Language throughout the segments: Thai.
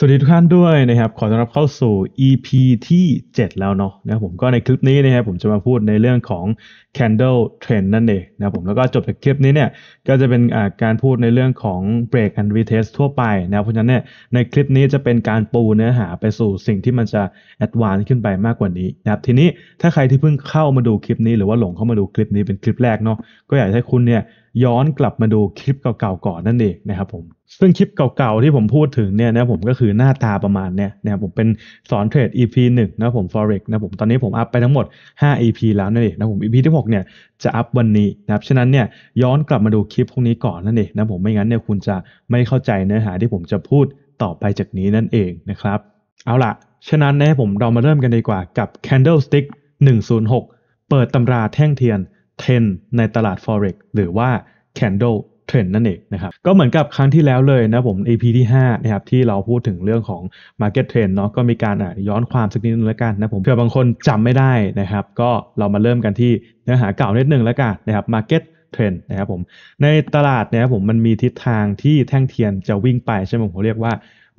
สวัสดีทุกท่านด้วยนะครับ ขอต้อนรับเข้าสู่ EP ที่ 7 แล้วเนาะนะครับผมก็ในคลิปนี้นะครับผมจะมาพูดในเรื่องของ candle trend นั่นเองนะครับผมแล้วก็จบจากคลิปนี้เนี่ยก็จะเป็นการพูดในเรื่องของ break and retest ทั่วไปนะครับเพราะฉะนั้นเนี่ยในคลิปนี้จะเป็นการปูเนื้อหาไปสู่สิ่งที่มันจะ advance ขึ้นไปมากกว่านี้นะครับทีนี้ถ้าใครที่เพิ่งเข้ามาดูคลิปนี้ หรือว่าหลงเข้ามาดูคลิปนี้เป็นคลิปแรกเนาะก็อยากให้คุณเนี่ยย้อนกลับมาดูคลิปเก่าๆก่อนนั่นเองนะครับผมซึ่งคลิปเก่าๆที่ผมพูดถึงเนี่ยนะผมก็คือหน้าตาประมาณเนี่ยนะครับผมเป็นสอนเทรด EP 1นะผม forex นะผมตอนนี้ผมอัพไปทั้งหมด 5 EP แล้วนั่นเองนะผม EP ที่6เนี่ยจะอัพวันนี้นะครับฉะนั้นเนี่ยย้อนกลับมาดูคลิปพวกนี้ก่อนนั่นเองนะผมไม่งั้นเนี่ยคุณจะไม่เข้าใจเนื้อหาที่ผมจะพูดต่อไปจากนี้นั่นเองนะครับเอาล่ะ ฉะนั้นนะผมเรามาเริ่มกันดีกว่ากับ candlestick 106 เปิดตำราแท่งเทียน 10 ในตลาด forex หรือว่า candle เทรนด์นั่นเองนะครับก็เหมือนกับครั้งที่แล้วเลยนะผม a p ที่5นะครับที่เราพูดถึงเรื่องของ Market Trend เนาะก็มีการย้อนความสักนิดนึงแล้วกันนะผมเผื่อบางคนจำไม่ได้นะครับก็เรามาเริ่มกันที่เนื้อหาเก่านิดนึงแล้วกันนะครับ Market เทรนด์นะครับผมในตลาดนะครับผมมันมีทิศทางที่แท่งเทียนจะวิ่งไปใช่ไหมผมเรียกว่า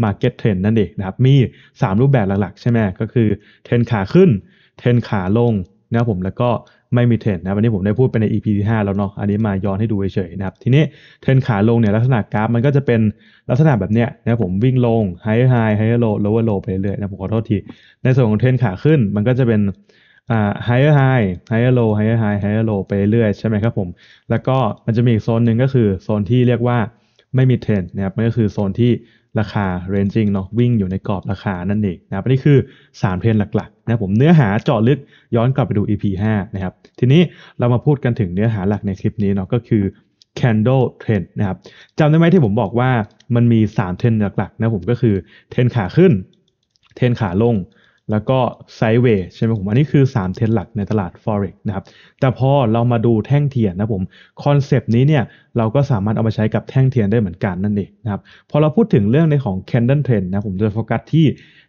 Market Trend นั่นเองนะครับมี 3 รูปแบบหลักๆ ใช่ไหมก็คือเทรนขาขึ้นเทรนขาลงนะครับผมแล้วก็เไม่มีเทรนนะวันนี้ผมได้พูดไปใน EP ที่5แล้วเนาะอันนี้มาย้อนให้ดูเฉยๆนะครับทีนี้เทรนขาลงเนี่ยลักษณะกราฟมันก็จะเป็นลักษณะแบบเนี้ยนะผมวิ่งลงไฮไฮไฮโลโลว์โลไปเรื่อยๆนะผมขอโทษทีในส่วนของเทรนขาขึ้นมันก็จะเป็นอ่าไฮไฮไฮโล g h ไฮไฮโล low h ไปเรื่อยใช่ไหมครับผม แล้วก็มันจะมีอีกโซนหนึ่งก็คือโซนที่เรียกว่าไม่มีเทรนนะครับมันก็คือโซนที่ราคา ranging เนาะวิ่งอยู่ในกรอบราคานั่นเองนะครับนี่คือ 3 เทรนหลักๆนะผมเนื้อหาเจาะลึกย้อนกลับไปดู EP 5นะครับทีนี้เรามาพูดกันถึงเนื้อหาหลักในคลิปนี้เนาะก็คือ candle trend นะครับจำได้ไหมที่ผมบอกว่ามันมี 3 เทรนหลักๆนะผมก็คือเทรนขาขึ้น เทรนขาลงแล้วก็ไซเวย์ใช่ไหมผม อันนี้คือ 3 เทรนหลักในตลาด Forex นะครับแต่พอเรามาดูแท่งเทียนนะผมคอนเซป t นี้เนี่ย เราก็สามารถเอามาใช้กับแท่งเทียนได้เหมือนกันนั่นเองนะครับพอเราพูดถึงเรื่องในของ Candle Trend นะผมจะโฟกัสที่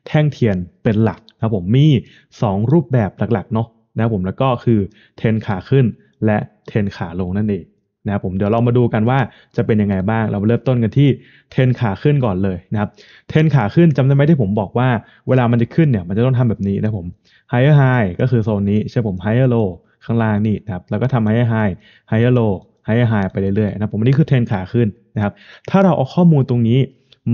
แท่งเทียนเป็นหลักนะผมมี 2 รูปแบบหลัก ๆ เนาะนะผมแล้วก็คือเทรนขาขึ้น และเทรนขาลงนั่นเองนะครับผมเดี๋ยวเรามาดูกันว่าจะเป็นยังไงบ้างเราเริ่มต้นกันที่เทนขาขึ้นก่อนเลยนะครับเทนขาขึ้นจำได้ไหมที่ผมบอกว่าเวลามันจะขึ้นเนี่ยมันจะต้องทำแบบนี้นะผม higher high ก็คือโซนนี้ใช่ผม higher low ข้างล่างนี่นะครับแล้วก็ทำ higher high higher low higher high ไปเรื่อยๆนะผมอันนี้คือเทนขาขึ้นนะครับถ้าเราเอาข้อมูลตรงนี้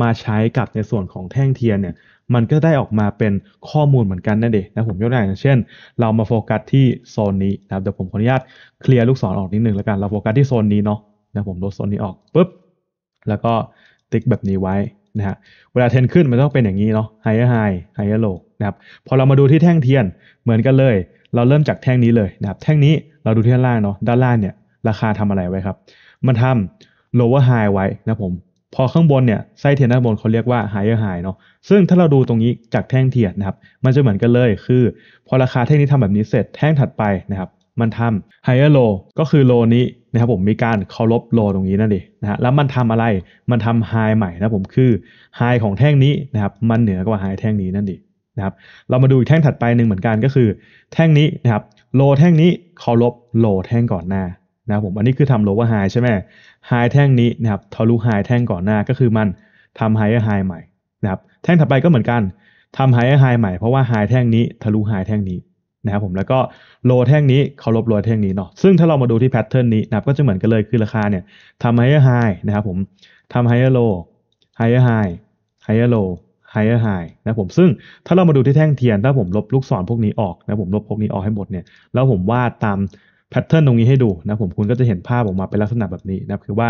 มาใช้กับในส่วนของแท่งเทียนเนี่ยมันก็ได้ออกมาเป็นข้อมูลเหมือนกันนั่นเองนะผมยกตัวอย่างเช่น เรามาโฟกัสที่โซนนี้นะครับเดี๋ยวผมขออนุญาตเคลียร์ลูกศรออกนิดนึงแล้วกัน เราโฟกัสที่โซนนี้เนาะนะผมลดโซนนี้ออกปุ๊บแล้วก็ติ๊กแบบนี้ไว้นะฮะเวลาเทนขึ้นมันต้องเป็นอย่างนี้เนาะไฮเออร์ไฮไฮเออร์โลนะครับพอเรามาดูที่แท่งเทียนเหมือนกันเลย เราเริ่มจากแท่งนี้เลยนะครับ แท่งนี้เราดูที่ด้านล่างเนาะด้านล่างเนี่ยราคาทำอะไรไว้ครับ มันทำ lower high ไว้นะผมพอข้างบนเนี่ยไส้เทียนด้านบนเขาเรียกว่าไฮเออร์ไฮเนาะซึ่งถ้าเราดูตรงนี้จากแท่งเทียนนะครับมันจะเหมือนกันเลยคือพอราคาแท่งนี้ทำแบบนี้เสร็จแท่งถัดไปนะครับมันทำไ higher low ก็คือ low นี้นะครับผมมีการเคารพ low ตรงนี้นั่นเองนะฮะแล้วมันทำอะไรมันทำ high ใหม่นะผมคือ high ของแท่งนี้นะครับมันเหนือกว่า high แท่งนี้นั่นเองนะครับเรามาดูแท่งถัดไปหนึ่งเหมือนกันก็คือ แท่งนี้นะครับโลแท่งนี้เคารพโลแท่งก่อนหน้านะครับผมอันนี้คือทำโลว่าไฮใช่ไหมไฮแท่งนี้นะครับ ทะลุไฮแท่งก่อนหน้าก็คือมันทำไฮเออร์ไฮใหม่นะครับ แท่งถัดไปก็เหมือนกันทำไฮเออร์ไฮใหม่ เพราะว่าไฮแท่งนี้ทะลุไฮแท่งนี้นะครับผม แล้วก็โลแท่งนี้เคารพโลแท่งนี้เนาะซึ่งถ้าเรามาดูที่แพทเทิร์นนี้นะครับ ก็จะเหมือนกันเลยคือราคาเนี่ยทำไฮเออร์ไฮนะครับผมทำไฮเออร์โล ไฮเออร์ไฮ ไฮเออร์โล higher high นะผม ซึ่งถ้าเรามาดูที่แท่งเทียน ถ้าผมลบลูกศรพวกนี้ออกนะผม ลบพวกนี้ออกให้หมดเนี่ย แล้วผมวาดตามแพทเทิร์นตรงนี้ให้ดูนะผมคุณก็จะเห็นภาพออกมาเป็นลักษณะแบบนี้นะคือว่า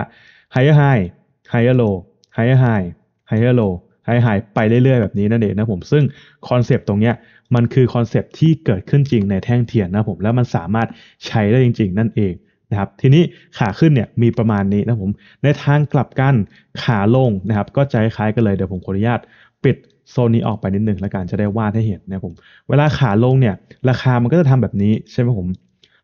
higher high higher low higher high higher low หายหายไปเรื่อยๆแบบนี้นั่นเองนะผมซึ่งคอนเซปต์ตรงเนี้ยมันคือคอนเซปต์ที่เกิดขึ้นจริงในแท่งเทียนนะผมแล้วมันสามารถใช้ได้จริง ๆ นั่นเองนะครับทีนี้ขาขึ้นเนี่ยมีประมาณนี้นะผมในทางกลับกันขาลงนะครับก็จะคล้ายกันเลยเดี๋ยวผมขออนุญาตปิดโซนนี้ออกไปนิดนึงแล้วกันจะได้วาดให้เห็นนะผมเวลาขาลงเนี่ย ราคามันก็จะทำแบบนี้ใช่ไหมผม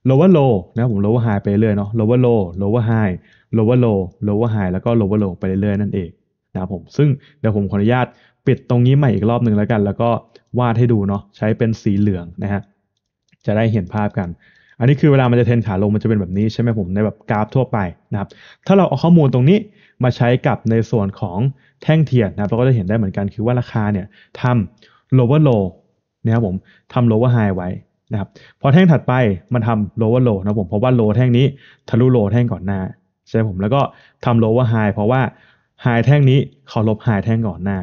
lower low นะผม lower high ไปเรื่อยเนาะ lower low lower high lower low lower high แล้วก็ lower low ไปเรื่อยนั่นเองนะครับผมซึ่งเดี๋ยวผมขออนุญาตปิดตรงนี้ใหม่อีกรอบหนึ่งแล้วกัน แล้วก็วาดให้ดูเนาะใช้เป็นสีเหลืองนะฮะจะได้เห็นภาพกัน อันนี้คือเวลามันจะเทนขาลงมันจะเป็นแบบนี้ใช่ไหมผมในแบบกราฟทั่วไปนะครับ ถ้าเราเอาข้อมูลตรงนี้มาใช้กับในส่วนของแท่งเทียนนะรเราก็จะเห็นได้เหมือนกันคือว่าราคาเนี่ยทำ lower low นะครับผมทำ lower high ไว้นะครับพอแท่งถัดไปมันทำ lower low นะผมเพราะว่า low แท่งนี้ทะลุ low แท่งก่อนหน้าใช่ผมแล้วก็ทำ lower high เพราะว่า high แท่งนี้เขาลบ high แท่งก่อนหน้า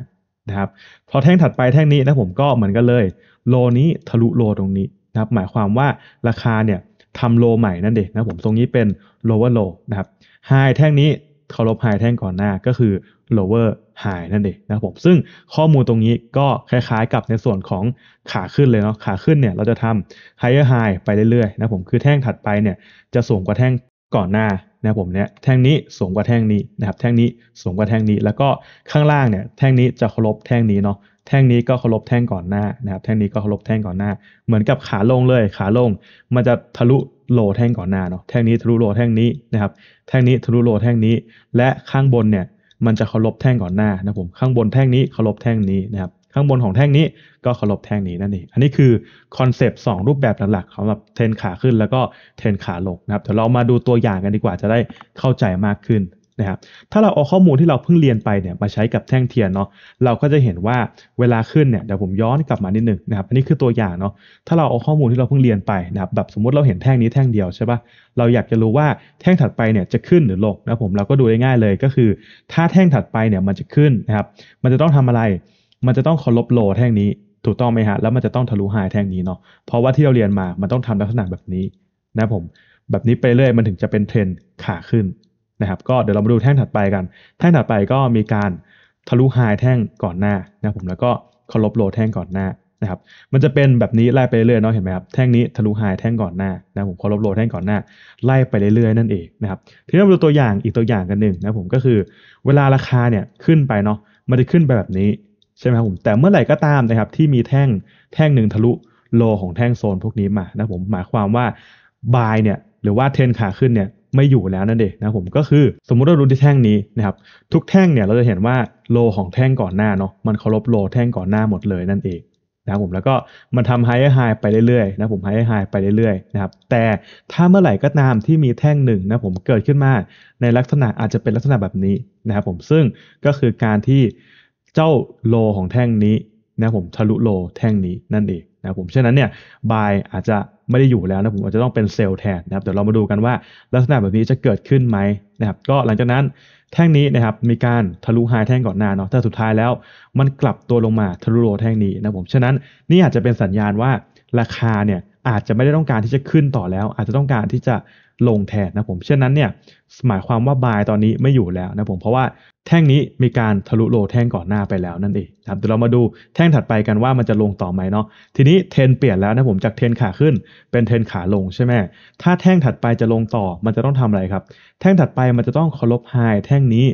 นะครับพอแท่งถัดไปแท่งนี้นะผมก็เหมือนกันเลย low นี้ทะลุ low ตรงนี้นะครับหมายความว่าราคาเนี่ยทำ low ใหม่นั่นเองนะผมตรงนี้เป็น lower low นะครับ high แท่งนี้เขาลบ high แท่งก่อนหน้าก็คือ lower high นั่นเองนะครับผมซึ่งข้อมูลตรงนี้ก็คล้าย ๆ กับในส่วนของขาขึ้นเลยเนาะขาขึ้นเนี่ยเราจะทำ higher high ไปเรื่อยๆนะผมคือแท่งถัดไปเนี่ยจะสูงกว่าแท่งก่อนหน้านะผมเนี่ยแท่งนี้ สูงกว่าแท่งนี้นะครับแท่งนี้ สูงกว่าแท่งนี้แล้วก็ข้างล่างเนี่ยแท่งนี้จะเคารพแท่งนี้เนาะแท่งนี้ก็เคารพแท่งก่อนหน้านะครับแท่งนี้ก็เคารพแท่งก่อนหน้า เหมือนกับขาลงเลยขาลงมันจะทะลุโลแท่งก่อนหน้าเนาะแท่งนี้ทะลุโลแท่งนี้นะครับแท่งนี้ทะลุโลแท่งนี้ และข้างบนเนี่ยมันจะเคารพแท่งก่อนหน้านะผม ข้างบนแท่งนี้เคารพแท่งนี้นะครับ ข้างบนของแท่งนี้ ก็เคารพแท่งนี้นั่นเองอันนี้คือคอนเซปต์2รูปแบบหลักๆสำหรับเทรนขาขึ้นแล้วก็เทรนขาลงนะครับเดี๋ยวเรามาดูตัวอย่างกันดีกว่าจะได้เข้าใจมากขึ้นนะครับถ้าเราเอาข้อมูลที่เราเพิ่งเรียนไปเนี่ยมาใช้กับแท่งเทียนเนาะเราก็จะเห็นว่าเวลาขึ้นเนี่ยเดี๋ยวผมย้อนกลับมานิดนึงนะครับอันนี้คือตัวอย่างเนาะถ้าเราเอาข้อมูลที่เราเพิ่งเรียนไปนะครับแบบสมมติเราเห็นแท่งนี้แท่งเดียวใช่ปะเราอยากจะรู้ว่าแท่งถัดไปเนี่ยจะขึ้นหรือลงนะผมเราก็ดูได้ง่ายเลยก็คือถ้าแท่งถัดไปเนี่ยมันจะขึ้นนะครับ มันจะต้องทำอะไร มันจะต้องเคารพโลแท่งนี้ ถูกต้องไหมฮะแล้วมันจะต้องทะลุไฮแท่งนี้เนาะเพราะว่าที่เราเรียนมามันต้องทำลักษณะแบบนี้นะผมแบบนี้ไปเรื่อยมันถึงจะเป็นเทรนขาขึ้นนะครับก็เดี๋ยวเรามาดูแท่งถัดไปกันแท่งถัดไปก็มีการทะลุไฮแท่งก่อนหน้านะผมแล้วก็เคารพโลแท่งก่อนหน้านะครับมันจะเป็นแบบนี้ไล่ไปเรื่อยเนาะเห็นไหมครับแท่งนี้ทะลุไฮแท่งก่อนหน้านะผมเคารพโลแท่งก่อนหน้าไล่ไปเรื่อยๆนั่นเองนะครับทีนี้มาดูตัวอย่างอีกตัวอย่างกันหนึ่งนะผมก็คือเวลาราคาเนี่ยขึ้นไปเนาะมันจะขึ้นไปแบบนี้ใช่ไหมครับผม แต่เมื่อไหร่ก็ตามนะครับที่มีแท่งแท่งหนึ่งทะลุโลของแท่งโซนพวกนี้มานะผมหมายความว่าบายเนี่ยหรือว่าเทนขาขึ้นเนี่ยไม่อยู่แล้วนั่นเองนะผมก็คือสมมุติเราดูที่แท่งนี้นะครับทุกแท่งเนี่ยเราจะเห็นว่าโลของแท่งก่อนหน้าเนาะมันเคารพโลแท่งก่อนหน้าหมดเลยนั่นเองนะผมแล้วก็มันทำไฮไฮไปเรื่อยๆนะผมไฮไฮไปเรื่อยๆนะครับแต่ถ้าเมื่อไหร่ก็ตามที่มีแท่งหนึ่งนะผมเกิดขึ้นมาในลักษณะอาจจะเป็นลักษณะแบบนี้นะครับผมซึ่งก็คือการที่เจ้าโลของแท่งนี้นะผมทะลุโลแท่งนี้นั่นเองนะผมฉะนั้นเนี่ยบายอาจจะไม่ได้อยู่แล้วนะผมอาจจะต้องเป็นเซลล์แทนนะครับเดี๋ยวเรามาดูกันว่าลักษณะแบบนี้จะเกิดขึ้นไหมนะครับก็หลังจากนั้นแท่งนี้นะครับมีการทะลุไฮแท่งก่อนหน้าเนาะแต่สุดท้ายแล้ว มันกลับตัวลงมาทะลุโลแท่งนี้นะผมฉะนั้นนี่อาจจะเป็นสัญญาณว่าราคาเนี่ยอาจจะไม่ได้ต้องการที่จะขึ้นต่อแล้ว อาจจะต้องการที่จะลงแทนนะผมเช่นนั้นเนี่ยหมายความว่าบายตอนนี้ไม่อยู่แล้วนะผมเพราะว่า แท่งนี้มีการทะลุโลแท่งก่อนหน้าไปแล้วนั่นเองครับเดี๋ยวเรามาดูแท่งถัดไปกันว่ามันจะลงต่อไหมเนาะทีนี้เทนเปลี่ยนแล้วนะผมจากเทนขาขึ้นเป็นเทนขาลงใช่ไหมถ้าแท่งถัดไปจะลงต่อมันจะต้องทำอะไรครับ แท่งถัดไปมันจะต้องเคารพไฮแท่งนี้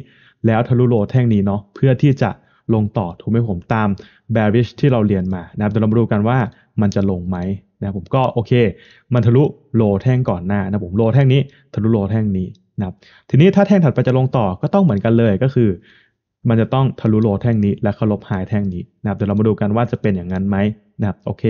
แล้วทะลุโลแท่งนี้เนาะเพื่อที่จะลงต่อถูกไหมผมตาม bearish ที่เราเรียนมา นะครับเดี๋ยวเรามาดูกันว่ามันจะลงไหมนะผมก็โอเค มันทะลุโลแท่งก่อนหน้านะผมโลแท่งนี้ ทะลุโลแท่งนี้นะครับ ทีนี้ถ้าแท่งถัดไปจะลงต่อก็ต้องเหมือนกันเลยก็คือ มันจะต้องทะลุโลแท่งนี้ และเคารพไฮแท่งนี้นะครับเดี๋ยวเรามาดูกันว่าจะเป็นอย่างนั้นไหมนะครับโอเค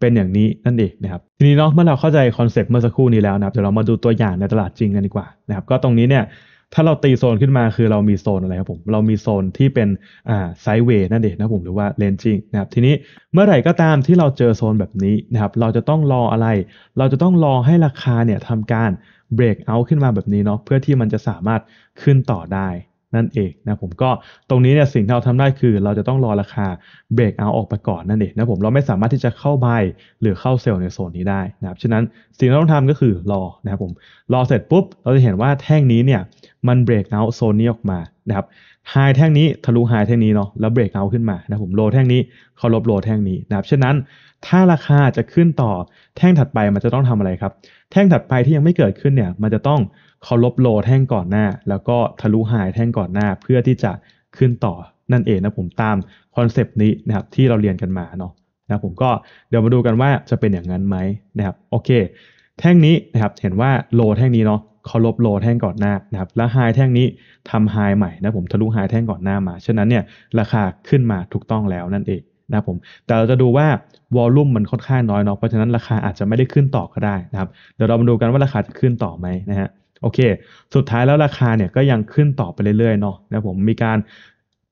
เป็นอย่างนี้นั่นเองนะครับ ทีนี้เนาะเมื่อเราเข้าใจคอนเซปต์เมื่อสักครู่นี้แล้วนะครับเดี๋ยวเรามาดูตัวอย่างในตลาดจริงกันดีกว่า นะครับ ก็ตรงนี้เนี่ยถ้าเราตีโซนขึ้นมาคือเรามีโซนอะไรครับผม เรามีโซนที่เป็นอ่าไซด์เวย์นั่นเองนะผม หรือว่าเลนจิ้งนะครับ ทีนี้เมื่อไหร่ก็ตามที่เราเจอโซนแบบนี้นะครับ เราจะต้องรออะไร เราจะต้องรอให้ราคาเนี่ยทำการเบรกเอา์ขึ้นมาแบบนี้เนาะเพื่อที่มันจะสามารถขึ้นต่อได้นั่นเองนะผมก็ตรงนี้เนี่ยสิ่งที่เราทำได้คือ เราจะต้องรอราคาเบรกเอาออกไปก่อนนั่นเองนะผมเราไม่สามารถที่จะเข้าบายหรือเข้าเซลล์ในโซนนี้ได้นะครับฉะนั้นสิ่งที่เราต้องทำก็คือรอนะครับผมรอเสร็จปุ๊บ เราจะเห็นว่าแท่งนี้เนี่ยมันเบรกเอาโซนนี้ออกมานะครับหายแท่งนี้ทะลุหายแท่งนี้เนาะแล้วเบรกเอาขึ้นมานะผมโลแท่งนี้เขาลบโลแท่งนี้นะครับฉะนั้นถ้าราคาจะขึ้นต่อแท่งถัดไปมันจะต้องทำอะไรครับแท่งถัดไปที่ยังไม่เกิดขึ้นเนี่ยมันจะต้องเขาลบโลแท่งก่อนหน้าแล้วก็ทะลุหายแท่งก่อนหน้าเพื่อที่จะขึ้นต่อนั่นเองนะผมตามคอนเซปต์นี้นะครับ ที่เราเรียนกันมาเนาะนะผมก็เดี๋ยวมาดูกันว่าจะเป็นอย่างนั้นไหมนะครับโอเค แท่งนี้นะครับเห็นว่าโลแท่งนี้เนาะเขาลบโลแท่งก่อนหน้านะครับแล้วไฮแท่งนี้ทำไฮใหม่นะผมทะลุไฮแท่งก่อนหน้ามาฉะนั้นเนี่ยราคาขึ้นมาถูกต้องแล้วนั่นเองนะผมแต่เราจะดูว่าวอลลุ่มมันค่อนข้างน้อยเนาะเพราะฉะนั้นราคาอาจจะไม่ได้ขึ้นต่อก็ได้นะครับเดี๋ยวเรามาดูกันว่าราคาจะขึ้นต่อไหมนะฮะโอเค สุดท้ายแล้วราคาเนี่ยก็ยังขึ้นต่อไปเรื่อยๆเนาะนะผม มีการ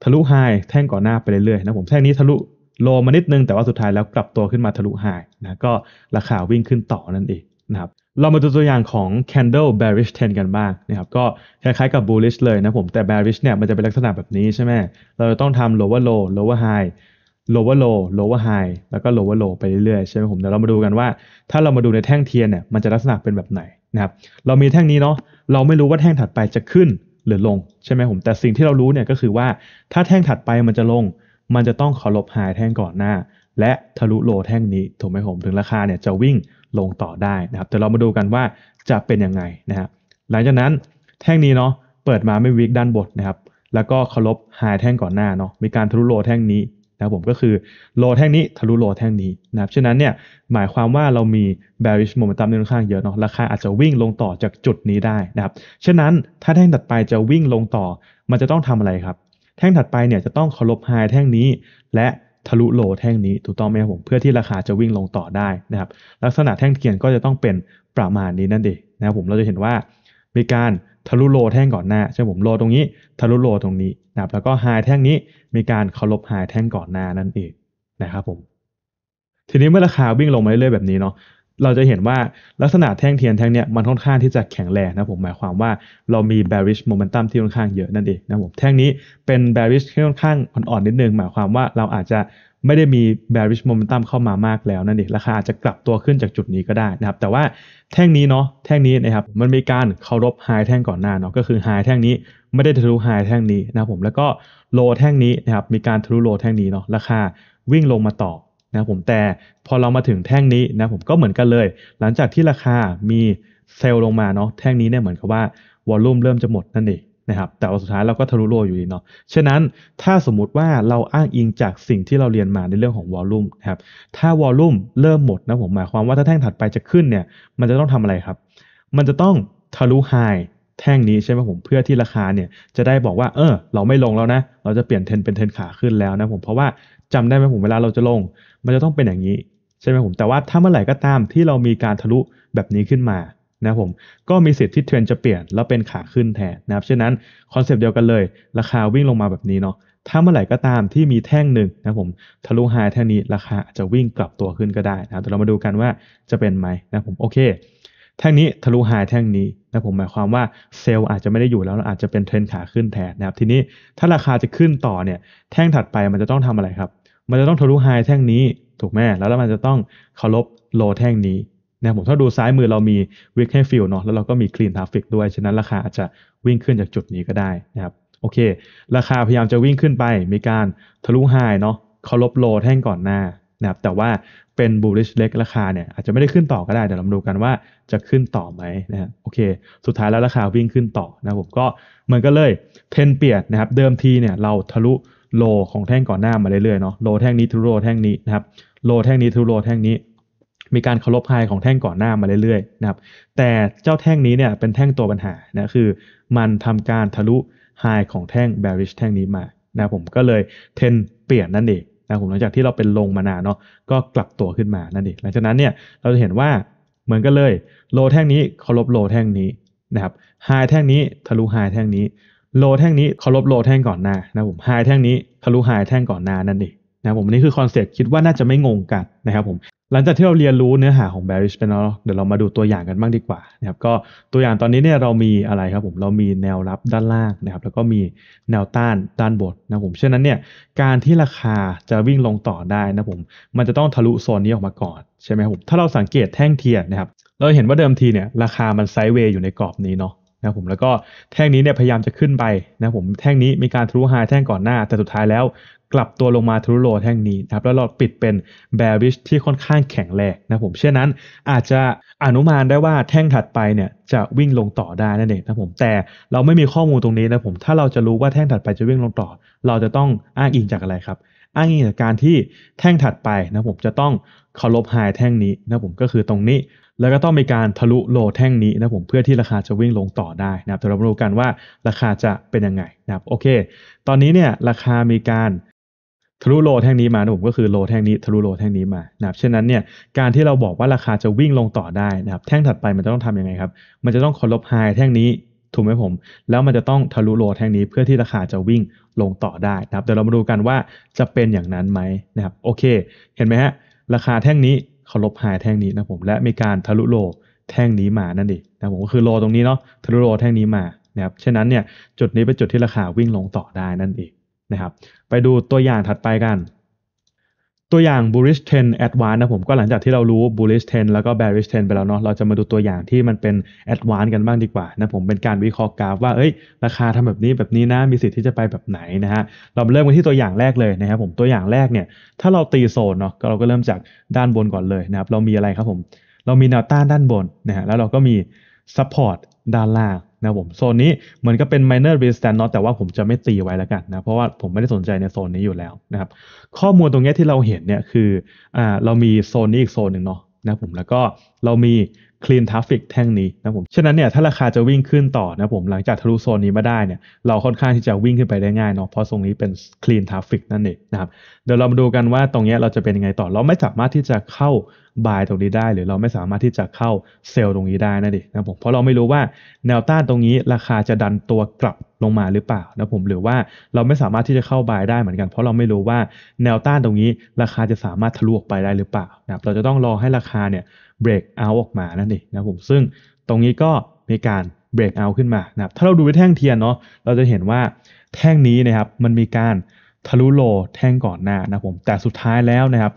ทะลุไฮแท่งก่อนหน้าไปเรื่อยๆนะผมแท่งนี้ทะลุโลมานิดนึงแต่ว่าสุดท้ายแล้วกลับตัวขึ้นมาทะลุไฮนะก็ราคาวิ่งขึ้นต่อนั่นเองนะครับเรามาดูตัวอย่างของ candle bearish trend กันบ้างนะครับก็คล้ายๆกับ bullish เลยนะผม แต่ bearish เนี่ยมันจะเป็นลักษณะแบบนี้ใช่ไหมเราจะต้องทำ lower low lower high lower low lower high แล้วก็ lower low ไปเรื่อยๆใช่ไหมผมเดี๋ยวเรามาดูกันว่า ถ้าเรามาดูในแท่งเทียนเนี่ยมันจะลักษณะเป็นแบบไหนนะครับเรามีแท่งนี้เนาะ เราไม่รู้ว่าแท่งถัดไปจะขึ้นหรือลงใช่ไหมผม แต่สิ่งที่เรารู้เนี่ยก็คือว่า ถ้าแท่งถัดไปมันจะลง มันจะต้องขอลบหายแท่งก่อนหน้า และทะลุโลแท่งนี้ ถูกไหมผม ถึงราคาเนี่ยจะวิ่งลงต่อได้นะครับ แต่เรามาดูกันว่าจะเป็นยังไงนะครับหลังจากนั้นแท่งนี้เนาะเปิดมาไม่วิกด้านบนนะครับ แล้วก็เคารพหายแท่งก่อนหน้าเนาะ มีการทะลุโลแท่งนี้นะผมก็คือโลแท่งนี้ทะลุโลแท่งนี้นะครับฉะนั้นเนี่ยหมายความว่าเรามี bearish momentum ในค่อนข้างเยอะเนาะราคาอาจจะวิ่งลงต่อจากจุดนี้ได้นะครับฉะนั้นถ้าแท่งถัดไปจะวิ่งลงต่อมันจะต้องทำอะไรครับ แท่งถัดไปเนี่ยจะต้องเคารพไฮแท่งนี้ และทะลุโลแท่งนี้ถูกต้องไหมครับผมเพื่อที่ราคาจะวิ่งลงต่อได้นะครับลักษณะแท่งเทียนก็จะต้องเป็นประมาณนี้นั่นเองนะครับผมเราจะเห็นว่ามีการทะลุโลแท่งก่อนหน้า ใช่ผมโลตรงนี้ทะลุโลตรงนี้นะครับแล้วก็ไฮแท่งนี้มีการเคารพไฮแท่งก่อนหน้านั่นเองนะครับผมทีนี้เมื่อราคาวิ่งลงมาเรื่อยๆแบบนี้เนาะเราจะเห็นว่าลักษณะแท่งเทียนแท่งเนี้ยมันค่อนข้างที่จะแข็งแรงนะผมหมายความว่าเรามี bearish momentum ที่ค่อนข้างเยอะนั่นเองนะผมแท่งนี้เป็น bearish ที่ค่อนข้างอ่อนๆนิดนึงหมายความว่าเราอาจจะไม่ได้มี bearish momentum เข้ามามากแล้วนั่นเองราคาอาจจะกลับตัวขึ้นจากจุดนี้ก็ได้นะครับแต่ว่าแท่งนี้เนาะแท่งนี้นะครับมันมีการเคารพ high แท่งก่อนหน้าเนาะก็คือ high แท่งนี้ไม่ได้ทะลุ high แท่งนี้นะครับผมแล้วก็ low แท่งนี้นะครับมีการทะลุ low แท่งนี้เนาะราคาวิ่งลงมาต่อนะผมแต่พอเรามาถึงแท่งนี้นะผมก็เหมือนกันเลย หลังจากที่ราคามีเซลลลงมาเนาะแท่งนี้เนี่ยเหมือนกับว่าวอลลุ่มเริ่มจะหมดนั่นเองนะครับแต่ว่าสุดท้ายเราก็ทะลุโลอยู่ดีเนาะฉะนั้นถ้าสมมุติว่าเราอ้างอิงจากสิ่งที่เราเรียนมาในเรื่องของวอลลุ่มนะครับถ้าวอลลุ่มเริ่มหมดนะผมหมายความว่าถ้าแท่งถัดไปจะขึ้นเนี่ยมันจะต้องทำอะไรครับ มันจะต้องทะลุไฮแท่งนี้ใช่ไหมผมเพื่อที่ราคาเนี่ยจะได้บอกว่าเออเราไม่ลงแล้วนะเราจะเปลี่ยนเทนเป็นเทนขาขึ้นแล้วนะผมเพราะว่าจำได้ไหมผมเวลาเราจะลง มันจะต้องเป็นอย่างนี้ ใช่ไหมผม แต่ว่าถ้าเมื่อไหร่ก็ตามที่เรามีการทะลุแบบนี้ขึ้นมานะผมก็มีสิทธิ์ที่เทรนจะเปลี่ยนแล้วเป็นขาขึ้นแทนนะครับฉะนั้นคอนเซปต์เดียวกันเลย ราคาวิ่งลงมาแบบนี้เนาะถ้าเมื่อไหร่ก็ตามที่มีแท่งหนึ่งนะผมทะลุไฮแท่งนี้ราคาจจะวิ่งกลับตัวขึ้นก็ได้นะแต่เรามาดูกันว่าจะเป็นไหมนะผมโอเค แท่งนี้ทะลุไฮแท่งนี้นะผมหมายความว่าเซลล์อาจจะไม่ได้อยู่แล้วอาจจะเป็นเทรนขาขึ้นแทนนะครับทีนี้ถ้าราคาจะขึ้นต่อเนี่ย แท่งถัดไปมันจะต้องทำอะไรครับ มันจะต้องทะลุไฮแท่งนี้ถูกไหมแล้วมันจะต้องเคารพโลแท่งนี้นะผมถ้าดูซ้ายมือเรามีวิกให้ฟิลเนาะแล้วเราก็มีคลีนทราฟิกด้วย ฉะนั้นราคาอาจจะวิ่งขึ้นจากจุดนี้ก็ได้นะครับโอเค ราคาพยายามจะวิ่งขึ้นไปมีการทะลุไฮเนาะเคาลบโลแท่งก่อนหน้านะครับแต่ว่าเป็นบูริชเล็กราคาเนี่ยอาจจะไม่ได้ขึ้นต่อก็ได้ เดี๋ยวเรามาดูกันว่าจะขึ้นต่อไหมนะโอเค สุดท้ายแล้วราคาวิ่งขึ้นต่อนะผมก็มันก็เลยเทนเปียดนะครับเดิมทีเนี่ยเราทะลุโลของแท่งก่อนหน้ามาเรื่อยๆเนาะโลแท่งนี้ทะลุโลแท่งนี้นะครับโลแท่งนี้ทะลุโลแท่งนี้มีการเคารพไฮของแท่งก่อนหน้ามาเรื่อยๆนะครับ แต่เจ้าแท่งนี้เนี่ยเป็นแท่งตัวปัญหานะคือ มันทำการทะลุไฮของแท่ง bearish แท่งนี้มานะผมก็เลยเทนเปลี่ยนนั่นเองนะผมหลังจากที่เราเป็นลงมานานเนาะก็กลับตัวขึ้นมานั่นเองหลังจากนั้นเนี่ยเราจะเห็นว่าเหมือนกันเลยโลแท่งนี้เคารพโลแท่งนี้นะครับไฮแท่งนี้ทะลุไฮแท่งนี้โลแท่งนี้เคารพโลแท่งก่อนหน้านะผมไฮแท่งนี้ทะลุไฮแท่งก่อนหน้านั่นเองนะผมนี่คือคอนเซ็ปต์คิดว่าน่าจะไม่งงกันนะครับผมหลังจากที่เราเรียนรู้เนื้อหาของ bearish ไปแล้วเดี๋ยวเรามาดูตัวอย่างกันบ้างดีกว่านะครับก็ตัวอย่างตอนนี้เนี่ยเรามีอะไรครับ ผมเรามีแนวรับด้านล่างนะครับแล้วก็มีแนวต้านด้านบนนะผมเช่นนั้นเนี่ยการที่ราคาจะวิ่งลงต่อได้นะผม มันจะต้องทะลุโซนนี้ออกมาก่อน ใช่ไหมครับถ้าเราสังเกตแท่งเทียนนะครับเราเห็นว่าเดิมทีเนี่ย ราคามันไซด์เวย์อยู่ในกรอบนี้เนาะนะผมแล้วก็แท่งนี้เนี่ยพยายามจะขึ้นไปนะผมแท่งนี้มีการทะลุไฮแท่งก่อนหน้าแต่สุดท้ายแล้วกลับตัวลงมาทะลุโลแท่งนี้นะครับแล้วเราปิดเป็น bearish ที่ค่อนข้างแข็งแรงนะผมเช่นนั้นอาจจะอนุมานได้ว่าแท่งถัดไปเนี่ยจะวิ่งลงต่อได้นั่นเองนะผมแต่เราไม่มีข้อมูลตรงนี้นะผมถ้าเราจะรู้ว่าแท่งถัดไปจะวิ่งลงต่อ เราจะต้องอ้างอิงจากอะไรครับ อ้างอิงจากการที่แท่งถัดไปนะผมจะต้องเคารพไฮแท่งนี้นะผมก็คือตรงนี้ แล้วก็ต้องมีการทะลุโลแท่งนี้นะผมเพื่อที่ราคาจะวิ่งลงต่อได้นะครับเดี๋ยวเรามาดูกันว่าราคาจะเป็นยังไงนะครับโอเค ตอนนี้เนี่ยราคามีการทะลุโลแท่งนี้มานผมก็คือโลแท่งนี้ทะลุโลแท่งนี้มา นะครับฉะนั้นเนี่ย การที่เราบอกว่าราคาจะวิ่งลงต่อได้นะครับแท่งถัดไปมันจะต้องทํำยังไงครับ มันจะต้องคลบพไฮแท่งนี้ถูกไหมผมแล้วมันจะต้องทะลุโลแท่งนี้เพื่อที่ราคาจะวิ่งลงต่อได้นะครับเดี๋ยวเรามาดูกันว่าจะเป็นอย่างนั้นไหมนะครับโอเค เห็นไหมฮะราคาแท่งนี้เคารพไฮแท่งนี้นะผมและมีการทะลุโลแท่งนี้มานั่นเองนะผมก็คือโลตรงนี้เนาะทะลุโลแท่งนี้มานะครับฉะนั้นเนี่ยจุดนี้เป็นจุดที่ราคาวิ่งลงต่อได้นั่นเองนะครับไปดูตัวอย่างถัดไปกัน ตัวอย่าง bullish trend advance นะผมก็หลังจากที่เรารู้ bullish trend แล้วก็ bearish trend ไปแล้วเนาะเราจะมาดูตัวอย่างที่มันเป็น advance กันบ้างดีกว่านะผมเป็นการวิเคราะห์กราฟว่าเอ้ยราคาทำแบบนี้แบบนี้นะมีสิทธิ์ที่จะไปแบบไหนนะฮะเราเริ่มกันที่ตัวอย่างแรกเลยนะครับผมตัวอย่างแรกเนี่ยถ้าเราตีโซนเนาะเราก็เริ่มจากด้านบนก่อนเลยนะครับเรามีอะไรครับผมเรามีแนวต้านด้านบนนะฮะแล้วเราก็มี support ด้านล่างนะผม โซนนี้มันก็เป็น minor resistance นาะแต่ว่าผมจะไม่ตีไว้แล้วกันนะ เพราะว่าผมไม่ได้สนใจในโซนนี้อยู่แล้วนะครับ ข้อมูลตรงนี้ที่เราเห็นเนี่ยคืออ่าเรามีโซนนี้อีกโซนหนึ่งเนาะนะผม แล้วก็เรามี clean traffic แท่งนี้นะผมฉะนั้นเนี่ยถ้าราคาจะวิ่งขึ้นต่อนะผมหลังจากทะลุโซนนี้มาได้เนี่ยเราค่อนข้างที่จะวิ่งขึ้นไปได้ง่ายเนาะเพราะตรงนี้เป็น clean traffic นั่นเองนะครับเดี๋ยวเรามาดูกันว่าตรงนี้เราจะเป็นยังไงต่อ เราไม่สามารถที่จะเข้าบายตรงนี้ได้ หรือเราไม่สามารถที่จะเข้าซลล์ตรงนี้ได้นั่นเองนะผมเพราะเราไม่รู้ว่าแนวต้านตรงนี้ ราคาจะดันตัวกลับลงมาหรือเปล่านะผมหรือว่าเราไม่สามารถที่จะเข้าบายได้เหมือนกัน เพราะเราไม่รู้ว่าแนวต้านตรงนี้ราคาจะสามารถทะลุออกไปได้หรือเปล่านะครับเราจะต้องรอให้ราคาเนี่ย break out ออกมา นั่นเองนะผม ซึ่งตรงนี้ก็มีการ break out ขึ้นมานะครับถ้าเราดูไปแท่งเทียนเนาะ เราจะเห็นว่าแท่งนี้นะครับ มันมีการทะลุโลแท่งก่อนหน้านะผม แต่สุดท้ายแล้วนะครับ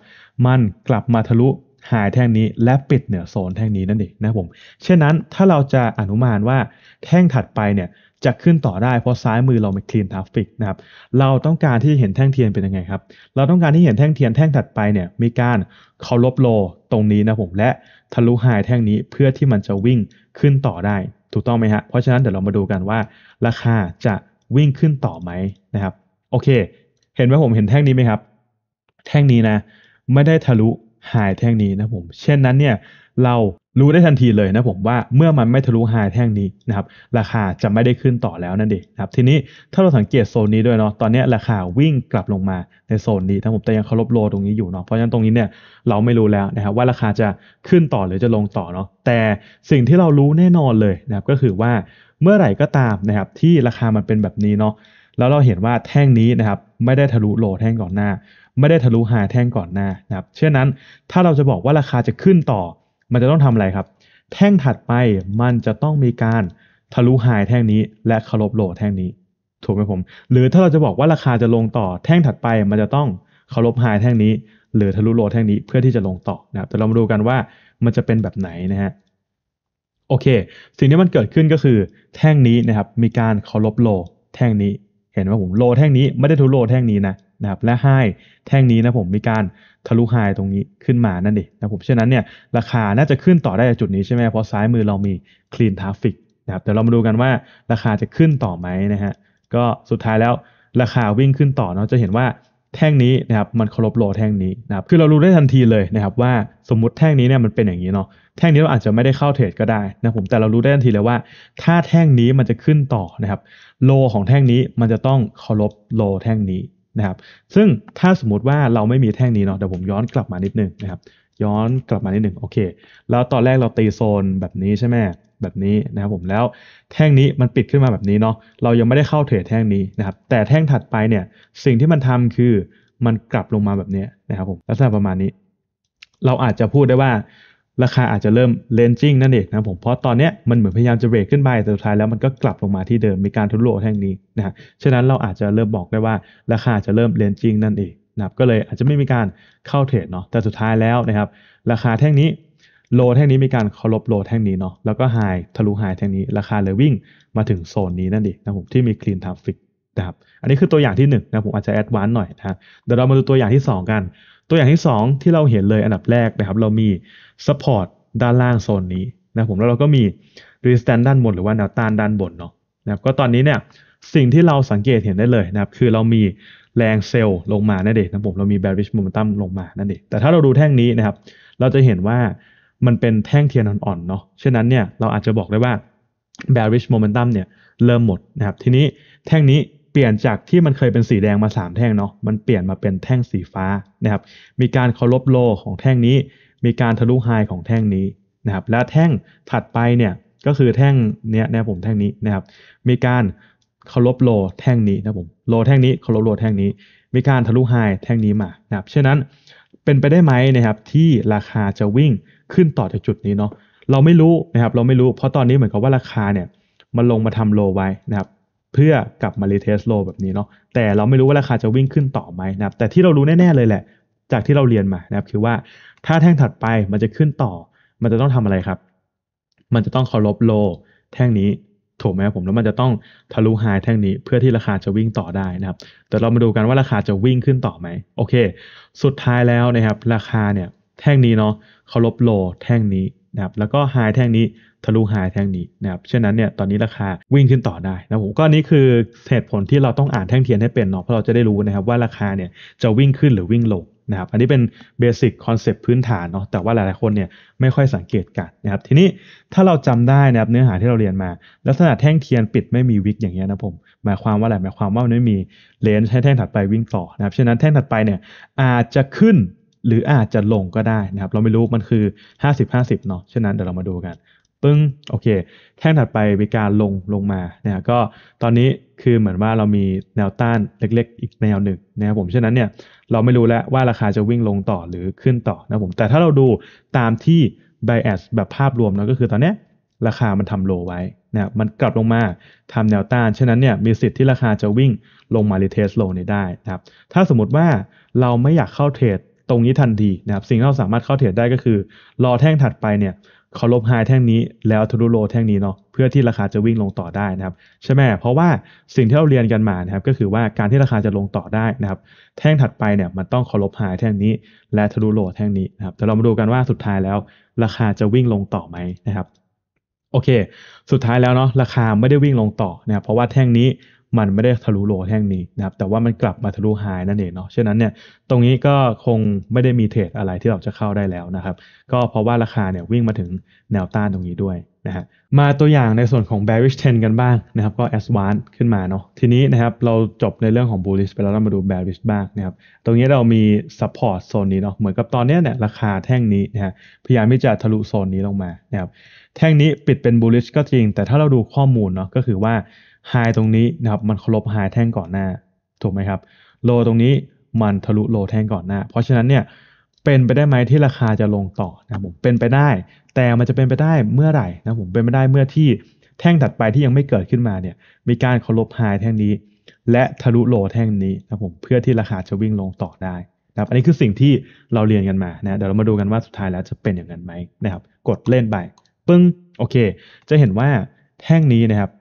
มันกลับมาทะลุหายแท่งนี้ และปิดเหนือโซนแท่งนี้นั่นเองนะผมเช่นนั้นถ้าเราจะอนุมานว่าแท่งถัดไปเนี่ยจะขึ้นต่อได้เพราะซ้ายมือเราเป็นลี e a n t r ฟฟ f i นะครับ เราต้องการที่จะเห็นแท่งเทียนเป็นยังไงครับ เราต้องการที่เห็นแท่งเทียนแท่งถัดไปเนี่ย มีการเคารพโลตรงนี้นะผม และทะลุไฮแท่งนี้เพื่อที่มันจะวิ่งขึ้นต่อได้ ถูกต้องไหมฮะเพราะฉะนั้นเดี๋ยวเรามาดูกันว่า ราคาจะวิ่งขึ้นต่อไหมนะครับ โอเค เห็นไหมผมเห็นแท่งนี้ไหมครับ แท่งนี้นะ ไม่ได้ทะลุหายแท่งนี้นะผม เช่นนั้นเนี่ยเรารู้ได้ทันทีเลยนะผมว่าเมื่อมันไม่ทะลุไฮแท่งนี้นะครับราคาจะไม่ได้ขึ้นต่อแล้วนั่นเองนะครับทีนี้ถ้าเราสังเกตโซนนี้ด้วยเนาะตอนนี้ราคาวิ่งกลับลงมาในโซนนี้ทั้งหมดแต่ยังเคารพโลตรงนี้อยู่เนาะเพราะฉะนั้นตรงนี้เนี่ยเราไม่รู้แล้วนะครับว่าราคาจะขึ้นต่อหรือจะลงต่อเนาะแต่สิ่งที่เรารู้แน่นอนเลยนะครับก็คือว่าเมื่อไหร่ก็ตามนะครับที่ราคามันเป็นแบบนี้เนาะแล้วเราเห็นว่าแท่งนี้นะครับไม่ได้ทะลุโลแท่งก่อนหน้า ไม่ได้ทะลุไฮแท่งก่อนหน้านะครับเช่นนั้นถ้าเราจะบอกว่าราคาจะขึ้นต่อมันจะต้องทำอะไรครับ แท่งถัดไปมันจะต้องมีการทะลุหายแท่งนี้ และเคารพโลแท่งนี้ ถูกไหมผมหรือถ้าเราจะบอกว่าราคาจะลงต่อ แท่งถัดไป มันจะต้องเคารพายแท่งนี้ หรือทะลุโลแท่งนี้ เพื่อที่จะลงต่อนะครับ แต่เรามาดูกันว่ามันจะเป็นแบบไหนนะฮะโอเค สิ่งที่มันเกิดขึ้นก็คือแท่งนี้นะครับ มีการเคารพโลแท่งนี้ เห็นไหมผมโลแท่งนี้ไม่ได้ทะลุโลแท่งนี้นะนะครับและไฮแท่งนี้นะผมมีการทะลุไฮตรงนี้ขึ้นมานั่นเองนะผมฉะนั้นเนี่ยราคาน่าจะขึ้นต่อได้จากจุดนี้ใช่ไหมเพราะซ้ายมือเรามีคลีนทราฟิกนะครับเดี๋ยวเรามาดูกันว่าราคาจะขึ้นต่อไหมนะฮะก็สุดท้ายแล้วราคาวิ่งขึ้นต่อเนาะจะเห็นว่าแท่งนี้นะครับมันเคารพโลแท่งนี้นะครับคือเรารู้ได้ทันทีเลยนะครับว่าสมมติแท่งนี้เนี่ยมันเป็นอย่างนี้เนาะแท่งนี้เราอาจจะไม่ได้เข้าเทรดก็ได้นะผมแต่เรารู้ได้ทันทีเลยว่าถ้าแท่งนี้มันจะขึ้นต่อนะครับโลของแท่งนี้มันจะต้องเคารพโลแท่งนี้นะครับซึ่งถ้าสมมติว่าเราไม่มีแท่งนี้เนาะเดี๋ยวผมย้อนกลับมานิดนึงนะครับย้อนกลับมานิดหนึ่งโอเคแล้วตอนแรกเราตีโซนแบบนี้ใช่ไหมแบบนี้นะครับผมแล้วแท่งนี้มันปิดขึ้นมาแบบนี้เนาะเรายังไม่ได้เข้าเทรดแท่งนี้นะครับแต่แท่งถัดไปเนี่ยสิ่งที่มันทำคือมันกลับลงมาแบบนี้นะครับผมลักษณะประมาณนี้ เราอาจจะพูดได้ว่าราคาอาจจะเริ่มเลนจิ้งนั่นเองนะผมเพราะตอนนี้มันเหมือนพยายามจะเบรกขึ้นไป แต่สุดท้ายแล้วมันก็กลับลงมาที่เดิมมีการทุโลแห่งนี้นะฉะนั้นเราอาจจะเริ่มบอกได้ว่าราคาจะเริ่มเลนจิ้งนั่นเองนะครับก็เลยอาจจะไม่มีการเข้าเทรดเนาะแต่สุดท้ายแล้วนะครับ ราคาแท่งนี้โลแท่งนี้มีการเคารพโลแท่งนี้เนาะแล้วก็หายทะลุหายแท่งนี้ ราคาเลยวิ่งมาถึงโซนนี้นั่นเองนะผมที่มีคลีนทา์ฟิกนะครับอันนี้คือตัวอย่างที่1นนะผมอาจจะแอดวานซ์หน่อยนะเดี๋ยวเรามาดูตัวอย่างที่2กันตัวอย่างที่ 2 ที่เราเห็นเลยอันดับแรกนะครับเรามี support ด้านล่างโซนนี้นะผมแล้วเราก็มี resistance ด้านบนหรือว่าแนวต้านด้านบนเนาะนะก็ตอนนี้เนี่ยสิ่งที่เราสังเกตเห็นได้เลยนะครับคือเรามีแรงเซลล์ลงมานั่นเองนะผมเรามี bearish momentum ลงมานั่นเองแต่ถ้าเราดูแท่งนี้นะครับเราจะเห็นว่ามันเป็นแท่งเทียนอ่อนๆเนาะฉะนั้นเนี่ยเราอาจจะบอกได้ว่า bearish momentum เนี่ยเริ่มหมดนะครับทีนี้แท่งนี้เปลี่ยนจากที่มันเคยเป็นสีแดงมา 3 แท่งเนาะ มันเปลี่ยนมาเป็นแท่งสีฟ้านะครับ มีการเคารพโลของแท่งนี้ มีการทะลุไฮของแท่งนี้นะครับ และแท่งถัดไปเนี่ยก็คือแท่งเนี้ยนะผม แท่งนี้นะครับ มีการเคารพโลแท่งนี้นะผม โลแท่งนี้เคารพโลแท่งนี้ มีการทะลุไฮแท่งนี้มานะครับ ฉะนั้นเป็นไปได้ไหมนะครับที่ราคาจะวิ่งขึ้นต่อจากจุดนี้เนาะ เราไม่รู้นะครับ เราไม่รู้ เพราะตอนนี้เหมือนกับว่าราคาเนี่ยมันลงมาทำโลไว้นะครับเพื่อกลับมารีเทสโลแบบนี้เนาะแต่เราไม่รู้ว่าราคาจะวิ่งขึ้นต่อไหมนะครับ แต่ที่เรารู้แน่ ๆ เลยแหละ จากที่เราเรียนมานะครับ คือว่าถ้าแท่งถัดไปมันจะขึ้นต่อ มันจะต้องทำอะไรครับ มันจะต้องเคารพโลแท่งนี้ถูกไหมครับผมแล้วมันจะต้องทะลุไฮแท่งนี้ เพื่อที่ราคาจะวิ่งต่อได้นะครับ แต่เรามาดูกันว่าราคาจะวิ่งขึ้นต่อไหมโอเค สุดท้ายแล้วนะครับ ราคาเนี่ย แท่งนี้เนาะเคารพโลแท่งนี้นะครับ แล้วก็ไฮแท่งนี้ทะลุหายแท่งนี้นะครับฉะนั้นเนี่ยตอนนี้ราคาวิ่งขึ้นต่อได้นะผมก็นี่คือเหตุผลที่เราต้องอ่านแท่งเทียนให้เป็นเนาะเพราะเราจะได้รู้นะครับว่าราคาเนี่ยจะวิ่งขึ้นหรือวิ่งลงนะครับอันนี้เป็นเบสิกคอนเซปต์พื้นฐานเนาะแต่ว่าหลาย ๆ คนเนี่ยไม่ค่อยสังเกตกันนะครับทีนี้ถ้าเราจำได้นะครับเนื้อหาที่เราเรียนมาลักษณะแท่งเทียนปิดไม่มีวิกอย่างเงี้ยนะผมหมายความว่าอะไรหมายความว่ามันไม่มีเลนส์ให้แท่งถัดไปวิ่งต่อนะครับฉะนั้นแท่งถัดไปเนี่ยอาจจะขึ้นหรืออาจจะลงก็ได้นะครับเราไม่รู้มันคือ 50 50เนาะฉะนั้นเดี๋ยวเรามาดูกันปึ้ง โอเค แท่งถัดไปมีการลงลงมานะก็ตอนนี้คือเหมือนว่าเรามีแนวต้านเล็ก ๆ อีกแนวหนึ่งนะครับผมฉะนั้นเนี่ยเราไม่รู้แล้วว่าราคาจะวิ่งลงต่อหรือขึ้นต่อนะผมแต่ถ้าเราดูตามที่ bias แบบภาพรวมนะก็คือตอนนี้ราคามันทำโลไว้นะมันกลับลงมาทำแนวต้าน ฉะนั้นเนี่ยมีสิทธิ์ที่ราคาจะวิ่งลงมารีเทสโลนี้ได้นะครับถ้าสมมติว่าเราไม่อยากเข้าเทรดตรงนี้ทันทีนะครับสิ่งที่เราสามารถเข้าเทรดได้ก็คือ รอแท่งถัดไปเนี่ยเคารพไฮแท่งนี้แล้วทะลุโลแท่งนี้เนาะ เพื่อที่ราคาจะวิ่งลงต่อได้นะครับ ใช่ไหมเพราะว่าสิ่งที่เราเรียนกันมานะครับ ก็คือว่าการที่ราคาจะลงต่อได้นะครับ แท่งถัดไปเนี่ยมันต้องเคารพไฮแท่งนี้ และทะลุโลแท่งนี้นะครับแต่เรามาดูกันว่าสุดท้ายแล้ว ราคาจะวิ่งลงต่อไหมนะครับ โอเค สุดท้ายแล้วเนาะราคาไม่ได้วิ่งลงต่อนะครับเพราะว่าแท่งนี้มันไม่ได้ทะลุโลแท่งนี้นะครับแต่ว่ามันกลับมาทะลุไฮนั่นเองเนาะฉะนั้นเนี่ยตรงนี้ก็คงไม่ได้มีเทรดอะไรที่เราจะเข้าได้แล้วนะครับก็เพราะว่าราคาเนี่ยวิ่งมาถึงแนวต้านตรงนี้ด้วยนะฮะมาตัวอย่างในส่วนของ bearish trend กันบ้างนะครับ ก็ a s o n e ขึ้นมาเนาะทีนี้นะครับเราจบในเรื่องของ bullish ไปแล้วเรามาดู bearish บ้างนะครับตรงนี้เรามี support โซนนี้เนาะเหมือนกับตอนนี้เนี่ยราคาแท่งนี้นะฮะพยายามที่จะทะลุโซนนี้ลงมานะครับแท่งนี้ปิดเป็น bullish ก็จริงแต่ถ้าเราดูข้อมูลเนาะก็คือว่าไฮตรงนี้นะครับมันเคารพไฮแท่งก่อนหน้า ถูกไหมครับ โลตรงนี้มันทะลุโลแท่งก่อนหน้า เพราะฉะนั้นเนี่ยเป็นไปได้ไหมที่ราคาจะลงต่อนะผมเป็นไปได้ แต่มันจะเป็นไปได้เมื่อไหร่นะผมเป็นไปได้เมื่อที่แท่งถัดไปที่ยังไม่เกิดขึ้นมาเนี่ย มีการเคารพไฮแท่งนี้ และทะลุโลแท่งนี้นะผมเพื่อที่ราคาจะวิ่งลงต่อได้นะอันนี้คือสิ่งที่เราเรียนกันมานะเดี๋ยวเรามาดูกันว่าสุดท้ายแล้วจะเป็นอย่างนั้นไหมนะครับ กดเล่นไปปึ้งโอเค จะเห็นว่าแท่งนี้นะครับ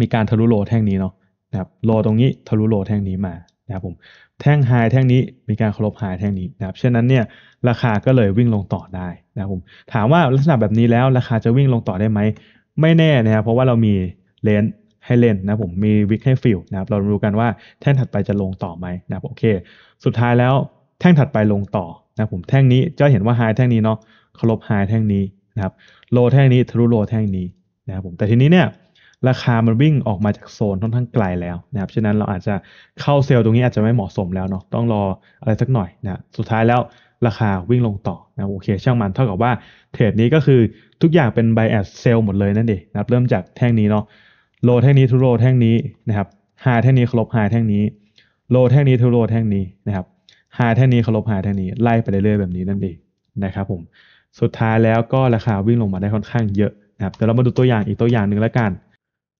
มีการทะลุโลแท่งนี้เนาะนะครับโลตรงนี้ทะลุโลแท่งนี้มานะครับผมแท่งไฮแท่งนี้ มีการเคารพไฮแท่งนี้นะครับเช่นนั้นเนี่ยราคาก็เลยวิ่งลงต่อได้นะครับผมถามว่าลักษณะแบบนี้แล้วราคาจะวิ่งลงต่อได้ไหมไม่แน่นะครับเพราะว่าเรามีเลนให้เล่นนะผมมีวิกให้ฟิลนะครับเราดูกันว่าแท่งถัดไปจะลงต่อไหมนะครับโอเค สุดท้ายแล้วแท่งถัดไปลงต่อนะผมแท่งนี้จะเห็นว่าไฮแท่งนี้เนาะเคารพไฮแท่งนี้นะครับโลแท่งนี้ทะลุโลแท่งนี้นะครับผมแต่ทีนี้เนี่ยราคามันวิ่งออกมาจากโซนค่อนข้างไกลแล้วนะครับ ฉะนั้นเราอาจจะเข้าเซลล์ตรงนี้อาจจะไม่เหมาะสมแล้วเนาะ ต้องรออะไรสักหน่อยนะ สุดท้ายแล้วราคาวิ่งลงต่อนะโอเคช่างมันเท่ากับว่า เทรดนี้ก็คือทุกอย่างเป็นบแอ a เซลล์หมดเลยนั่นเองนะครับเริ่มจากแท่งนี้เนาะ โลแท่งนี้ทุโลแท่งนี้นะครับ ไฮแท่งนี้ครบไฮแท่งนี้ โลแท่งนี้ทุโลแท่งนี้นะครับ ไฮแท่งนี้ครบไฮแท่งนี้ไล่ไปเรื่อยๆแบบนี้นั่นเองนะครับผม สุดท้ายแล้วก็ราคาวิ่งลงมาได้ค่อนข้างเยอะนะครับเดี๋ยวเรามาดูตัวอย่างอีกตัวอย่างหนึ่งแล้วกัน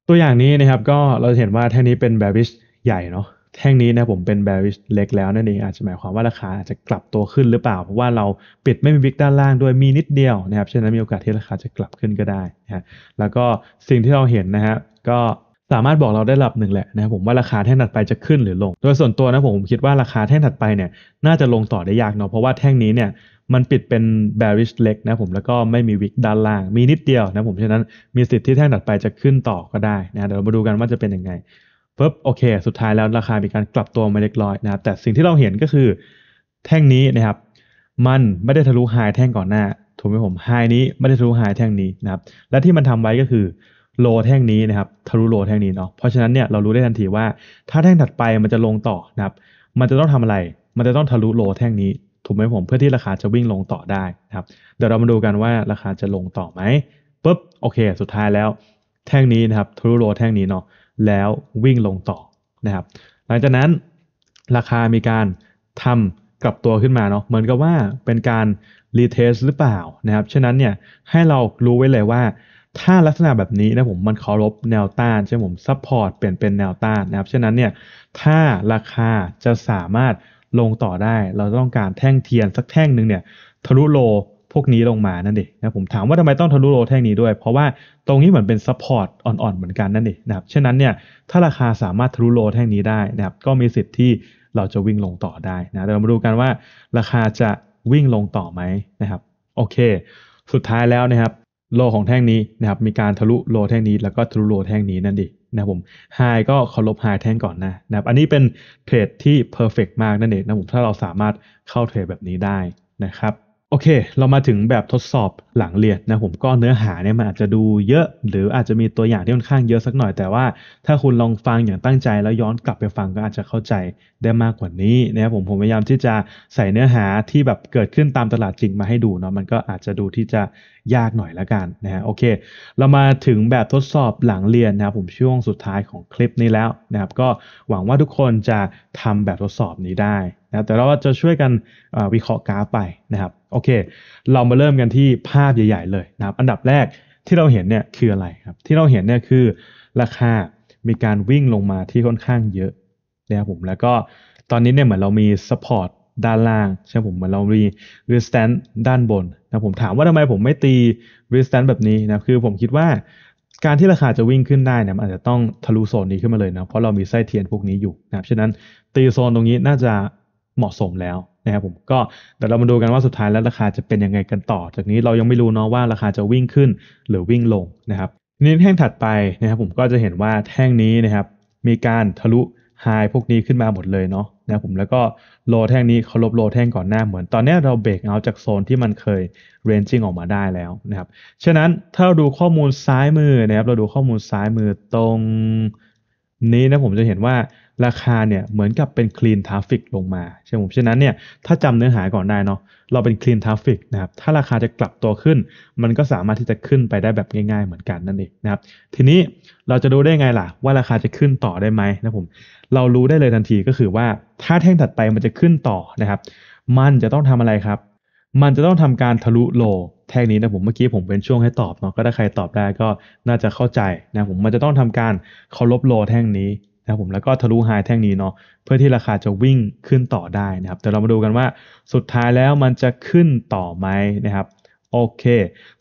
ตัวอย่างนี้นะครับก็เราเห็นว่าแท่งนี้เป็นแบริชใหญ่เนาะแท่งนี้นะผมเป็นแบริชเล็กแล้วนั่นเองอาจจะหมายความว่าราคาอาจจะกลับตัวขึ้นหรือเปล่าเพราะว่าเราปิดไม่มีวิกด้านล่างด้วยมีนิดเดียวนะครับฉะนั้นมีโอกาสที่ราคาจะกลับขึ้นก็ได้นะฮะแล้วก็สิ่งที่เราเห็นนะฮะก็สามารถบอกเราได้ระดับหนึ่งแหละนะครับผมว่าราคาแท่งถัดไปจะขึ้นหรือลง โดยส่วนตัวนะผมคิดว่าราคาแท่งถัดไปเนี่ยน่าจะลงต่อได้ยากเนาะเพราะว่าแท่งนี้เนี่ยมันปิดเป็น bearish leg นะผมแล้วก็ไม่มีวิกด้านล่างมีนิดเดียวนะผมฉะนั้นมีสิทธิ์ที่แท่งถัดไปจะขึ้นต่อก็ได้นะเดี๋ยวเรามาดูกันว่าจะเป็นยังไงปุ๊บโอเค สุดท้ายแล้วราคามีการกลับตัวมาเล็กน้อยนะครับ แต่สิ่งที่เราเห็นก็คือ แท่งนี้นะครับ มันไม่ได้ทะลุไฮแท่งก่อนหน้า ถูกไหมผมไฮนี้ไม่ได้ทะลุไฮแท่งนี้นะครับ และที่มันทำไว้ก็คือโลแท่งนี้นะครับทะลุโลแท่งนี้เนาะเพราะฉะนั้นเนี่ยเรารู้ได้ทันทีว่าถ้าแท่งถัดไปมันจะลงต่อนะครับ มันจะต้องทำอะไร มันจะต้องทะลุโลแท่งนี้ถูกไหมผม เพื่อที่ราคาจะวิ่งลงต่อได้นะครับเดี๋ยวเรามาดูกันว่าราคาจะลงต่อไหมปุ๊บโอเค สุดท้ายแล้วแท่งนี้นะครับทะลุโลแท่งนี้เนาะแล้ววิ่งลงต่อนะครับหลังจากนั้นราคามีการทำกลับตัวขึ้นมาเนาะเหมือนกับว่าเป็นการรีเทสหรือเปล่านะครับฉะนั้นเนี่ยให้เรารู้ไว้เลยว่า ถ้าลักษณะแบบนี้นะผมมันเคารพแนวต้านใช่ไหมผมซับพอร์ตเปลี่ยนเป็นแนวต้านนะครับฉะนั้นเนี่ยถ้าราคาจะสามารถลงต่อได้ เราต้องการแท่งเทียนสักแท่งหนึ่งเนี่ยทะลุโลพวกนี้ลงมานั่นเองนะผมถามว่าทำไมต้องทะลุโลแท่งนี้ด้วยเพราะว่าตรงนี้เหมือนเป็นซัพพอร์ตอ่อน ๆ เหมือนกันนั่นเองนะครับฉะนั้นเนี่ยถ้าราคาสามารถทะลุโลแท่งนี้ได้นะครับก็มีสิทธิ์ที่เราจะวิ่งลงต่อได้นะเดี๋ยวมาดูกันว่าราคาจะวิ่งลงต่อไหมนะครับโอเค สุดท้ายแล้วนะครับโลของแท่งนี้นะครับมีการทะลุโลแท่งนี้แล้วก็ทะลุโลแท่งนี้นั่นเองนะผมไฮก็เคารพไฮแท่งก่อนนะนะ อันนี้เป็นเทรดที่เพอร์เฟกมากนั่นเองนะผมถ้าเราสามารถเข้าเทรดแบบนี้ได้นะครับ โอเค เรามาถึงแบบทดสอบหลังเรียนนะผมก็เนื้อหาเนี่ยมันอาจจะดูเยอะหรืออาจจะมีตัวอย่างที่ค่อนข้างเยอะสักหน่อยแต่ว่าถ้าคุณลองฟังอย่างตั้งใจแล้วย้อนกลับไปฟังก็อาจจะเข้าใจได้มากกว่านี้นะครับผมผมพยายามที่จะใส่เนื้อหาที่แบบเกิดขึ้นตามตลาดจริงมาให้ดูเนาะมันก็อาจจะดูที่จะยากหน่อยละกันนะฮะโอเค เรามาถึงแบบทดสอบหลังเรียนนะครับ ผมช่วงสุดท้ายของคลิปนี้แล้วนะครับ ก็หวังว่าทุกคนจะทำแบบทดสอบนี้ได้นะแต่เราจะช่วยกันวิเคราะห์กราฟไปนะครับ โอเค เรามาเริ่มกันที่ภาพใหญ่ ๆ เลยนะครับ อันดับแรกที่เราเห็นเนี่ยคืออะไรครับที่เราเห็นเนี่ยคือราคามีการวิ่งลงมาที่ค่อนข้างเยอะนะครับผมแล้วก็ตอนนี้เนี่ยเหมือนเรามีสปอร์ตด้านล่าง ใช่ผมเหมือนเรามีรีสแตนด้านบนะผมถามว่าทำไมผมไม่ตีรีสแตน a แบบนี้นะคือผมคิดว่า การที่ราคาจะวิ่งขึ้นได้นะมันอาจจะต้องทะลุโซนนี้ขึ้นมาเลยนะ เพราะเรามีไส้เทียนพวกนี้อยู่นะฉะนั้นตีโซนตรงนี้น่าจะเหมาะสมแล้วนะครับผมก็เดี๋ยวเรามาดูกันว่าสุดท้ายแล้วราคาจะเป็นยังไงกันต่อ จากนี้เรายังไม่รู้เนาะว่าราคาจะวิ่งขึ้นหรือวิ่งลงนะครับนี้แท่งถัดไปนะครับผมก็จะเห็นว่าแท่งนี้นะครับมีการทะลุไฮพวกนี้ขึ้นมาหมดเลยเนาะนะผมแล้วก็โลแท่งนี้เขาลบโลแท่งก่อนหน้าเหมือน ตอนนี้เราเบรกเอาจากโซนที่มันเคยเรนจิ่งออกมาได้แล้วนะครับฉะนั้นถ้าเราดูข้อมูลซ้ายมือนะครับเราดูข้อมูลซ้ายมือตรงนี้นะผมจะเห็นว่าราคาเนี่ยเหมือนกับเป็น clean traffic ลงมาใช่ไหมฉะนั้นเนี่ยถ้าจำเนื้อหาก่อนได้เนาะเราเป็น clean traffic นะครับ ถ้าราคาจะกลับตัวขึ้น มันก็สามารถที่จะขึ้นไปได้แบบง่าย ๆ เหมือนกันนั่นเองนะครับ ทีนี้เราจะรู้ได้ไงล่ะ ว่าราคาจะขึ้นต่อได้ไหมนะผมเรารู้ได้เลยทันทีก็คือว่าถ้าแท่งถัดไปมันจะขึ้นต่อนะครับ มันจะต้องทำอะไรครับ มันจะต้องทำการทะลุโล แท่งนี้นะผมเมื่อกี้ผมเป็นช่วงให้ตอบเนาะก็ถ้าใครตอบได้ก็น่าจะเข้าใจนะผมมันจะต้องทำการเคารพโลแท่งนี้นะครับผมแล้วก็ทะลุไฮแท่งนี้เนาะเพื่อที่ราคาจะวิ่งขึ้นต่อได้นะครับ แต่เรามาดูกันว่าสุดท้ายแล้วมันจะขึ้นต่อไหมนะครับ โอเค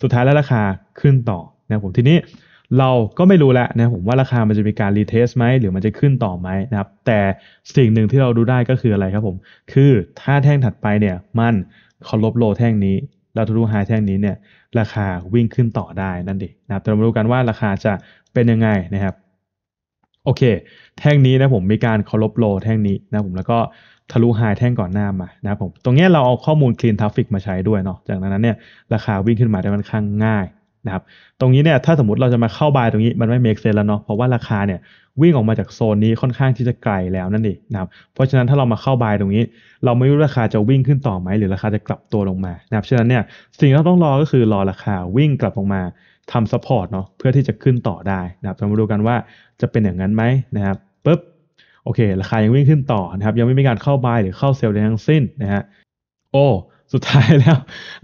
สุดท้ายแล้วราคาขึ้นต่อนะครับ ผมทีนี้เราก็ไม่รู้แล้วนะผมว่าราคามันจะมีการรีเทสไหมหรือมันจะขึ้นต่อไหมนะครับ แต่สิ่งหนึ่งที่เราดูได้ก็คืออะไรครับ ผมคือถ้าแท่งถัดไปเนี่ย มันเคารพโลแท่งนี้เราทะลุไฮแท่งนี้เนี่ย ราคาวิ่งขึ้นต่อได้นั่นเองนะครับ แต่เรามาดูกันว่าราคาจะเป็นยังไงนะครับโอเค แท่งนี้นะผมมีการเคารพโลแท่งนี้นะผมแล้วก็ทะลุไฮแท่งก่อนหน้ามานะผมตรงนี้เราเอาข้อมูล clean traffic มาใช้ด้วยเนาะจากนั้นเนี่ยราคาวิ่งขึ้นมาได้มันค้างง่ายนะครับตรงนี้เนี่ยถ้าสมมติเราจะมาเข้าบายตรงนี้มันไม่เมกเซนแล้วเนาะเพราะว่าราคาเนี่ยวิ่งออกมาจากโซนนี้ค่อนข้างที่จะไกลแล้วนั่นเองนะครับเพราะฉะนั้นถ้าเรามาเข้าบายตรงนี้ เราไม่รู้ราคาจะวิ่งขึ้นต่อไหม หรือราคาจะกลับตัวลงมานะครับฉะนั้นเนี่ยสิ่งที่เราต้องรอก็คือรอราคาวิ่งกลับลงมาทำซัพพอร์ตเนาะเพื่อที่จะขึ้นต่อได้นะครับเรามาดูกันว่าจะเป็นอย่างนั้นไหมนะครับปุ๊บ โอเค ราคายังวิ่งขึ้นต่อนะครับ ยังไม่มีการเข้าบายหรือเข้าเซลล์ใดทั้งสิ้นนะฮะโอ้ สุดท้ายแล้ว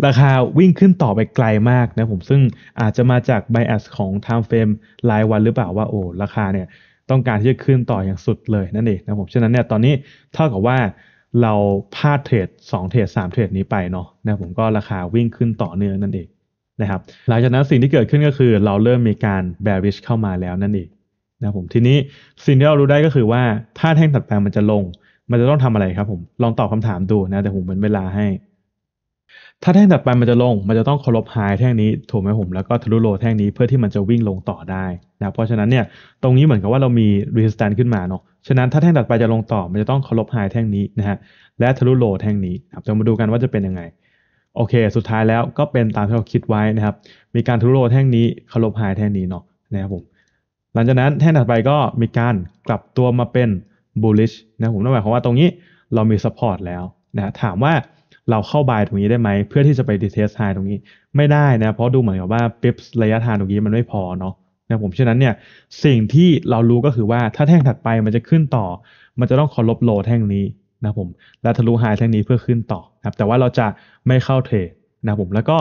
ราคาวิ่งขึ้นต่อไปไกลมากนะผมซึ่งอาจจะมาจากบแอสของไทม์เฟรมรายวันหรือเปล่าว่าโอ้ ราคาเนี่ย ต้องการที่จะขึ้นต่ออย่างสุดเลยนั่นเองนะผมฉะนั้นเนี่ยตอนนี้เท่ากับว่าเราพลาดเทรด2เทรด3เทรดนี้ไปเนาะนะผมก็ราคาวิ่งขึ้นต่อเนื่องนั่นเองนะครับหลังจากนั้นสิ่งที่เกิดขึ้นก็คือเราเริ่มมีการ bearish เข้ามาแล้วนั่นเองนะผมทีนี้สิ่งที่เรารู้ได้ก็คือว่า ถ้าแท่งตัดแปลงมันจะลง มันจะต้องทำอะไรครับผมลองตอบคาถามดูนะแต่ผมเป็นเวลาให้ ถ้าแท่งตัดไปมันจะลง มันจะต้องเคารพไฮแท่งนี้ถูกไหมผมแล้วก็ทะลุโลแท่งนี้เพื่อที่มันจะวิ่งลงต่อได้นะเพราะฉะนั้นเนี่ยตรงนี้เหมือนกับว่าเรามีรีสแตนขึ้นมาเนาะฉะนั้นถ้าแท่งตัดไปจะลงต่อ มันจะต้องเคารพไฮแท่งนี้นะฮะและทะลุโลแท่งนี้ครับยวมาดูกันว่าจะเป็นยังไงโอเค สุดท้ายแล้วก็เป็นตามที่เราคิดไว้นะครับ มีการทุโรแท่งนี้เคารพไฮแท่งนี้เนาะนะครับผม หลังจากนั้นแท่งถัดไปก็มีการกลับตัวมาเป็น bullish นะผมนั่นหมายความว่าตรงนี้เรามี support แล้วนะถามว่าเราเข้าบายตรงนี้ได้ไหม เพื่อที่จะไปดีเทสไฮตรงนี้ ไม่ได้นะเพราะดูเหมือนกับว่าปิ๊บระยะทางตรงนี้มันไม่พอเนาะนะผม ฉะนั้นเนี่ยสิ่งที่เรารู้ก็คือว่าถ้าแท่งถัดไปมันจะขึ้นต่อ มันจะต้องขอลบโลแท่งนี้นะผมและทะลุไฮทั้งนี้เพื่อขึ้นต่อนะครับแต่ว่าเราจะไม่เข้าเทรดนะผมแล้วก็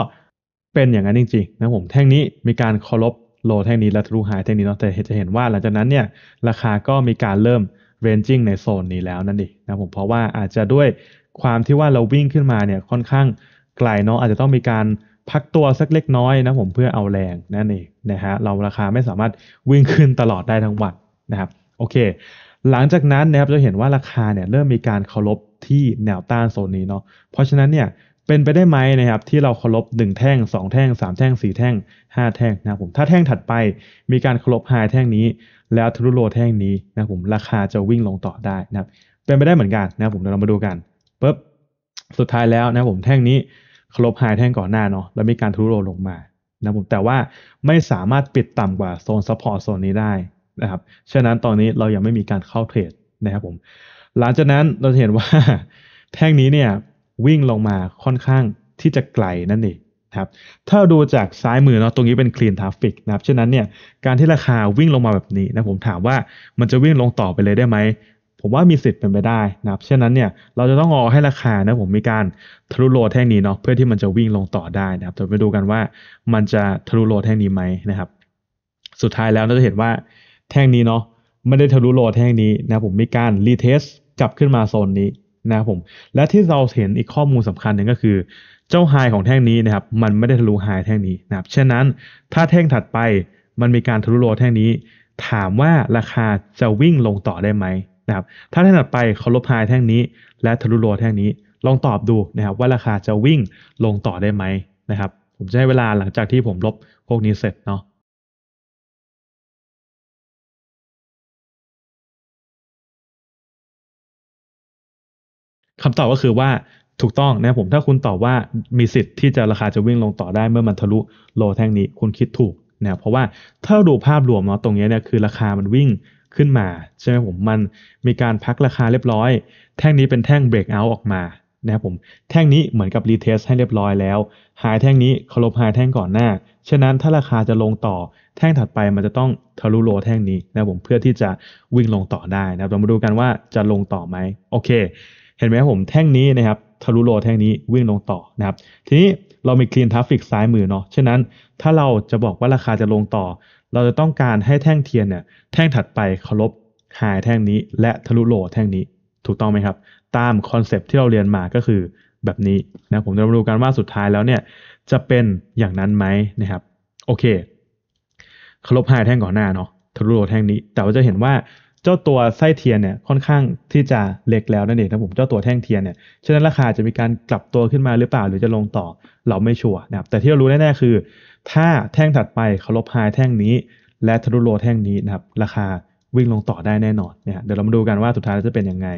เป็นอย่างนั้นจริงๆนะผมแท่งนี้มีการเคารพโลแท่งนี้และทะลุไฮแท่งนี้เนาะแต่จะเห็นว่าหลังจากนั้นเนี่ยราคาก็มีการเริ่มเรนจิ้งในโซนนี้แล้วนั่นเองนะผมเพราะว่าอาจจะด้วยความที่ว่าเราวิ่งขึ้นมาเนี่ยค่อนข้างไกลเนาะอาจจะต้องมีการพักตัวสักเล็กน้อยนะผมเพื่อเอาแรงนั่นเองนะฮะเราราคาไม่สามารถวิ่งขึ้นตลอดได้ทั้งวันนะครับโอเคหลังจากนั้นนะครับจะเห็นว่าราคาเนี่ยเริ่มมีการเคารพที่แนวต้านโซนนี้เนาะเพราะฉะนั้นเนี่ยเป็นไปได้ไหมนะครับที่เราเคารพ1แท่ง 2 แท่ง3แท่ง4แท่ง5แท่งนะครับผมถ้าแท่งถัดไปมีการเคารพไฮแท่งนี้ แล้วทะลุโลแท่งนี้นะผมราคาจะวิ่งลงต่อได้นะครับเป็นไปได้เหมือนกันนะครับผมเดี๋ยวเรามาดูกันปุ๊บสุดท้ายแล้วนะผมแท่งนี้เคารพไฮแท่งก่อนหน้าเนาะแล้วมีการทะลุโลลงมานะผมแต่ว่าไม่สามารถปิดต่ำกว่าโซนซัพพอร์ตโซนนี้ได้นะครับ ฉะนั้นตอนนี้เรายังไม่มีการเข้าเทรดนะครับผม หลังจากนั้นเราเห็นว่า แท่งนี้เนี่ยวิ่งลงมาค่อนข้างที่จะไกลนั่นเองครับ ถ้าดูจากซ้ายมือเนาะตรงนี้เป็น clean traffic นะครับ ฉะนั้นเนี่ยการที่ราคาวิ่งลงมาแบบนี้นะผมถามว่ามันจะวิ่งลงต่อไปเลยได้ไหม ผมว่ามีสิทธิ์เป็นไปได้นะครับ ฉะนั้นเนี่ยเราจะต้องรอให้ราคานะผมมีการทะลุโลแท่งนี้เนาะเพื่อที่มันจะวิ่งลงต่อได้นะครับเดี๋ยวไปดูกันว่ามันจะทะลุโลแท่งนี้ไหมนะครับ สุดท้ายแล้วเราจะเห็นว่าแท่งนี้เนาะไม่ได้ทะลุโลแท่งนี้นะผมมีการรีเทสกลับขึ้นมาโซนนี้นะครับผมและที่เราเห็นอีกข้อมูลสำคัญหนึ่งก็คือ เจ้าไฮของแท่งนี้นะครับมันไม่ได้ทะลุไฮแท่งนี้นะครับฉะนั้นถ้าแท่งถัดไป มันมีการทะลุโลแท่งนี้ ถามว่าราคาจะวิ่งลงต่อได้ไหมนะครับถ้าแท่งถัดไปเขาลบไฮแท่งนี้ และทะลุโลแท่งนี้ ลองตอบดูนะครับว่าราคาจะวิ่งลงต่อได้ไหมนะครับผมจะให้เวลาหลังจากที่ผมลบพวกนี้เสร็จเนาะคำตอบก็คือว่าถูกต้องนะผมถ้าคุณตอบว่ามีสิทธิ์ที่จะราคาจะวิ่งลงต่อได้เมื่อมันทะลุโลแท่งนี้คุณคิดถูกนะเพราะว่าถ้าดูภาพรวมเนาะตรงนี้เนี่ยคือราคามันวิ่งขึ้นมาใช่ไหมผมมันมีการพักราคาเรียบร้อย แท่งนี้เป็นแท่งเบรกเอาท์ออกมานะครับผมแท่งนี้เหมือนกับรีเทส ให้เรียบร้อยแล้วหายแท่งนี้เคารพหายแท่งก่อนหน้าฉะนั้นถ้าราคาจะลงต่อ แท่งถัดไปมันจะต้องทะลุโลแท่งนี้ นะผมเพื่อที่จะวิ่งลงต่อได้นะครับเรามาดูกันว่าจะลงต่อไหมโอเคเห็นไหมผมแท่งนี้นะครับทะลุโลแท่งนี้วิ่งลงต่อนะครับ ทีนี้เรามีคลีนทราฟิกซ้ายมือเนาะฉะนั้นถ้าเราจะบอกว่าราคาจะลงต่อ เราจะต้องการให้แท่งเทียนเนี่ยแท่งถัดไปเคารพหายแท่งนี้ และทะลุโลแท่งนี้ ถูกต้องไหมครับ ตามคอนเซปที่เราเรียนมาก็คือแบบนี้นะผมจะมาดูกันว่าสุดท้ายแล้วเนี่ยจะเป็นอย่างนั้นไหมนะครับโอเคเคารพหายแท่งก่อนหน้าเนาะทะลุโลแท่งนี้ แต่ว่าจะเห็นว่าเจ้าตัวไส้เทียนเนี่ยค่อนข้างที่จะเล็กแล้วนั่นเองนะผมเจ้าตัวแท่งเทียนเนี่ยฉะนั้นราคาจะมีการกลับตัวขึ้นมาหรือเปล่าหรือจะลงต่อเราไม่ชัวร์นะครับ แต่ที่เรารู้แน่ๆคือ ถ้าแท่งถัดไปเคารพไฮแท่งนี้ และทะลุโลแท่งนี้นะครับ ราคาวิ่งลงต่อได้แน่นอนเนี่ยเดี๋ยวเรามาดูกันว่าสุดท้ายจะเป็นยังไง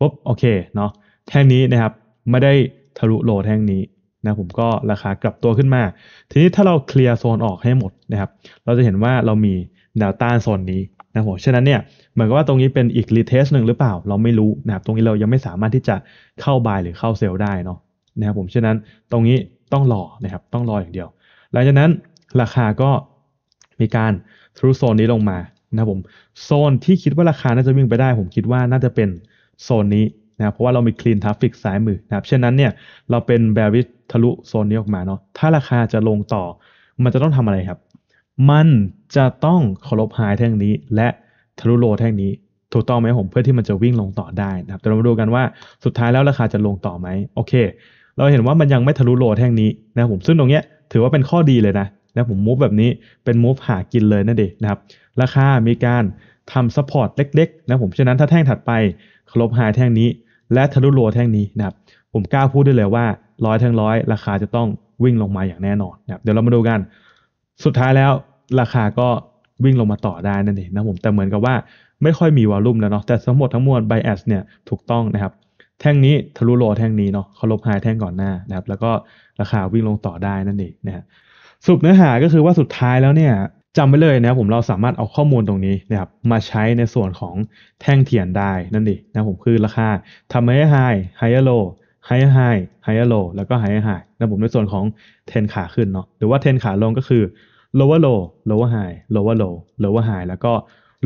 ปุ๊บโอเคเนาะแท่งนี้นะครับไม่ได้ทะลุโลแท่งนี้นะผมก็ราคากลับตัวขึ้นมา ทีนี้ถ้าเราเคลียร์โซนออกให้หมดนะครับ เราจะเห็นว่าเรามีแนวต้านโซนนี้ครับฉะนั้นเนี่ยเหมือนกับว่าตรงนี้เป็นอีกรีเทสหนึ่งหรือเปล่าเราไม่รู้นะครับตรงนี้เรายังไม่สามารถที่จะเข้าบายหรือเข้าเซลล์ได้เนาะนะครับผมฉะนั้นตรงนี้ต้องรอนะครับ ต้องรออย่างเดียวหลังจากนั้นราคาก็มีการทรูโซนนี้ลงมานะครับผมโซนที่คิดว่าราคาน่าจะวิ่งไปได้ผมคิดว่าน่าจะเป็นโซนนี้นะครับเพราะว่าเรามีคลีนทราฟฟิกซ้ายมือนะครับเช่นนั้นเนี่ยเราเป็นแบริททะลุโซนนี้ออกมาเนาะถ้าราคาจะลงต่อมันจะต้องทำอะไรครับมันจะต้องเคารพไฮแท่งนี้ และทะลุโลแท่งนี้ถูกต้องไหมผมเพื่อที่มันจะวิ่งลงต่อได้นะครับแต่เรามาดูกันว่าสุดท้ายแล้วราคาจะลงต่อไหมโอเค เราเห็นว่ามันยังไม่ทะลุโลแท่งนี้นะผมซึ่งตรงเนี้ยถือว่าเป็นข้อดีเลยนะนะผมมูฟแบบนี้เป็นมูฟหากินเลยนั่นเองนะครับ ราคามีการทำซัพพอร์ตเล็กๆ นะผมฉะนั้นถ้าแท่งถัดไปเคารพไฮแท่งนี้ และทะลุโลแท่งนี้นะครับผมกล้าพูดได้เลยว่าร้อยแท่งร้อยราคาจะต้องวิ่งลงมาอย่างแน่นอนนะครับเดี๋ยวเรามาดูกันสุดท้ายแล้วราคาก็วิ่งลงมาต่อได้นั่นเองนะผมแต่เหมือนกับว่าไม่ค่อยมีวอลลุ่มแล้วเนาะแต่ทั้งหมดทั้งมวลไบแอสเนี่ยถูกต้องนะครับ แท่งนี้ทะลุโลแท่งนี้เนาะเขาลบไฮแท่งก่อนหน้านะครับแล้วก็ราคาวิ่งลงต่อได้นั่นเองนะฮะสุดเนื้อหาก็คือว่าสุดท้ายแล้วเนี่ยจำไว้เลยนะผมเราสามารถเอาข้อมูลตรงนี้นะครับมาใช้ในส่วนของแท่งเทียนได้นั่นเองนะผมคือราคาทำไฮไฮไฮโลไฮไฮไฮโลแล้วก็ไฮไฮนะผมในส่วนของเทนขาขึ้นเนาะหรือว่าเทนขาลงก็คือ lower low lower high lower low lower high แล้วก็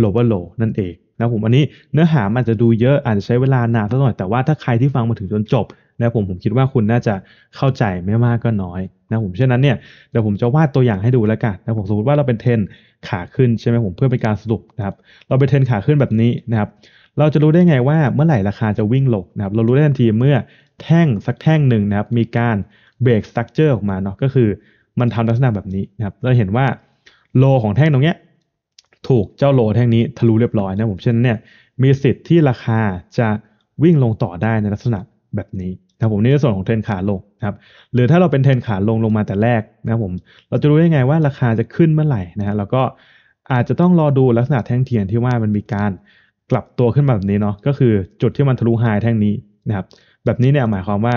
lower low นั่นเองนะผมอันนี้เนื้อหาอาจจะดูเยอะอาจจะใช้เวลานานสักหน่อยแต่ว่าถ้าใครที่ฟังมาถึงจนจบนะผมผมคิดว่าคุณน่าจะเข้าใจไม่มากก็น้อยนะผมเช่นนั้นเนี่ยเดี๋ยวผมจะวาดตัวอย่างให้ดูแล้วกันนะผมสมมติว่าเราเป็นเทนขาขึ้นใช่ไหมผมเพื่อเป็นการสรุปนะครับเราเป็นเทนขาขึ้นแบบนี้นะครับเราจะรู้ได้ไงว่าเมื่อไหร่ราคาจะวิ่งลงนะครับเรารู้ได้ทันทีเมื่อแท่งสักแท่งหนึ่งนะครับมีการเบรกสตั๊กเจอร์ออกมาเนาะก็คือมันทำลักษณะแบบนี้นะครับ เราเห็นว่าโลของแท่งตรงเนี้ยถูกเจ้าโลแท่งนี้ทะลุเรียบร้อยนะผมเช่นเนี่ยมีสิทธิ์ที่ราคาจะวิ่งลงต่อได้ในลักษณะแบบนี้นะผมนี่ในส่วนของเทรนขาลงนะครับหรือถ้าเราเป็นเทรนขาลงลงมาแต่แรกนะผม เราจะรู้ได้ไงว่าราคาจะขึ้นเมื่อไหร่นะฮะแล้วก็อาจจะต้องรอดูลักษณะแท่งเทียนที่ว่ามันมีการกลับตัวขึ้นมาแบบนี้เนาะก็คือจุดที่มันทะลุไฮแท่งนี้นะครับ แบบนี้เนี่ยหมายความว่า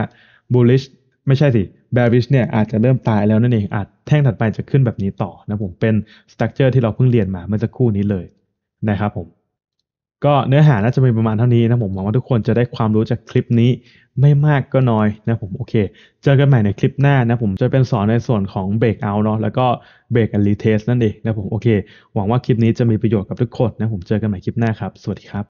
bullish ไม่ใช่สิแบริชเนี่ยอาจจะเริ่มตายแล้วนั่นเอง อาจแท่งถัดไปจะขึ้นแบบนี้ต่อนะผมเป็นสตั๊กเจอร์ที่เราเพิ่งเรียนมาเมื่อสักครู่นี้เลยนะครับผม ก็เนื้อหาน่าจะมีประมาณเท่านี้นะผมหวังว่าทุกคนจะได้ความรู้จากคลิปนี้ไม่มากก็น้อยนะผมโอเคเจอกันใหม่ในคลิปหน้านะผมจะเป็นสอนในส่วนของ break out เนาะแล้วก็ break and retest นั่นเองนะผมโอเคหวังว่าคลิปนี้จะมีประโยชน์กับทุกคนนะผมเจอกันใหม่คลิปหน้าครับสวัสดีครับ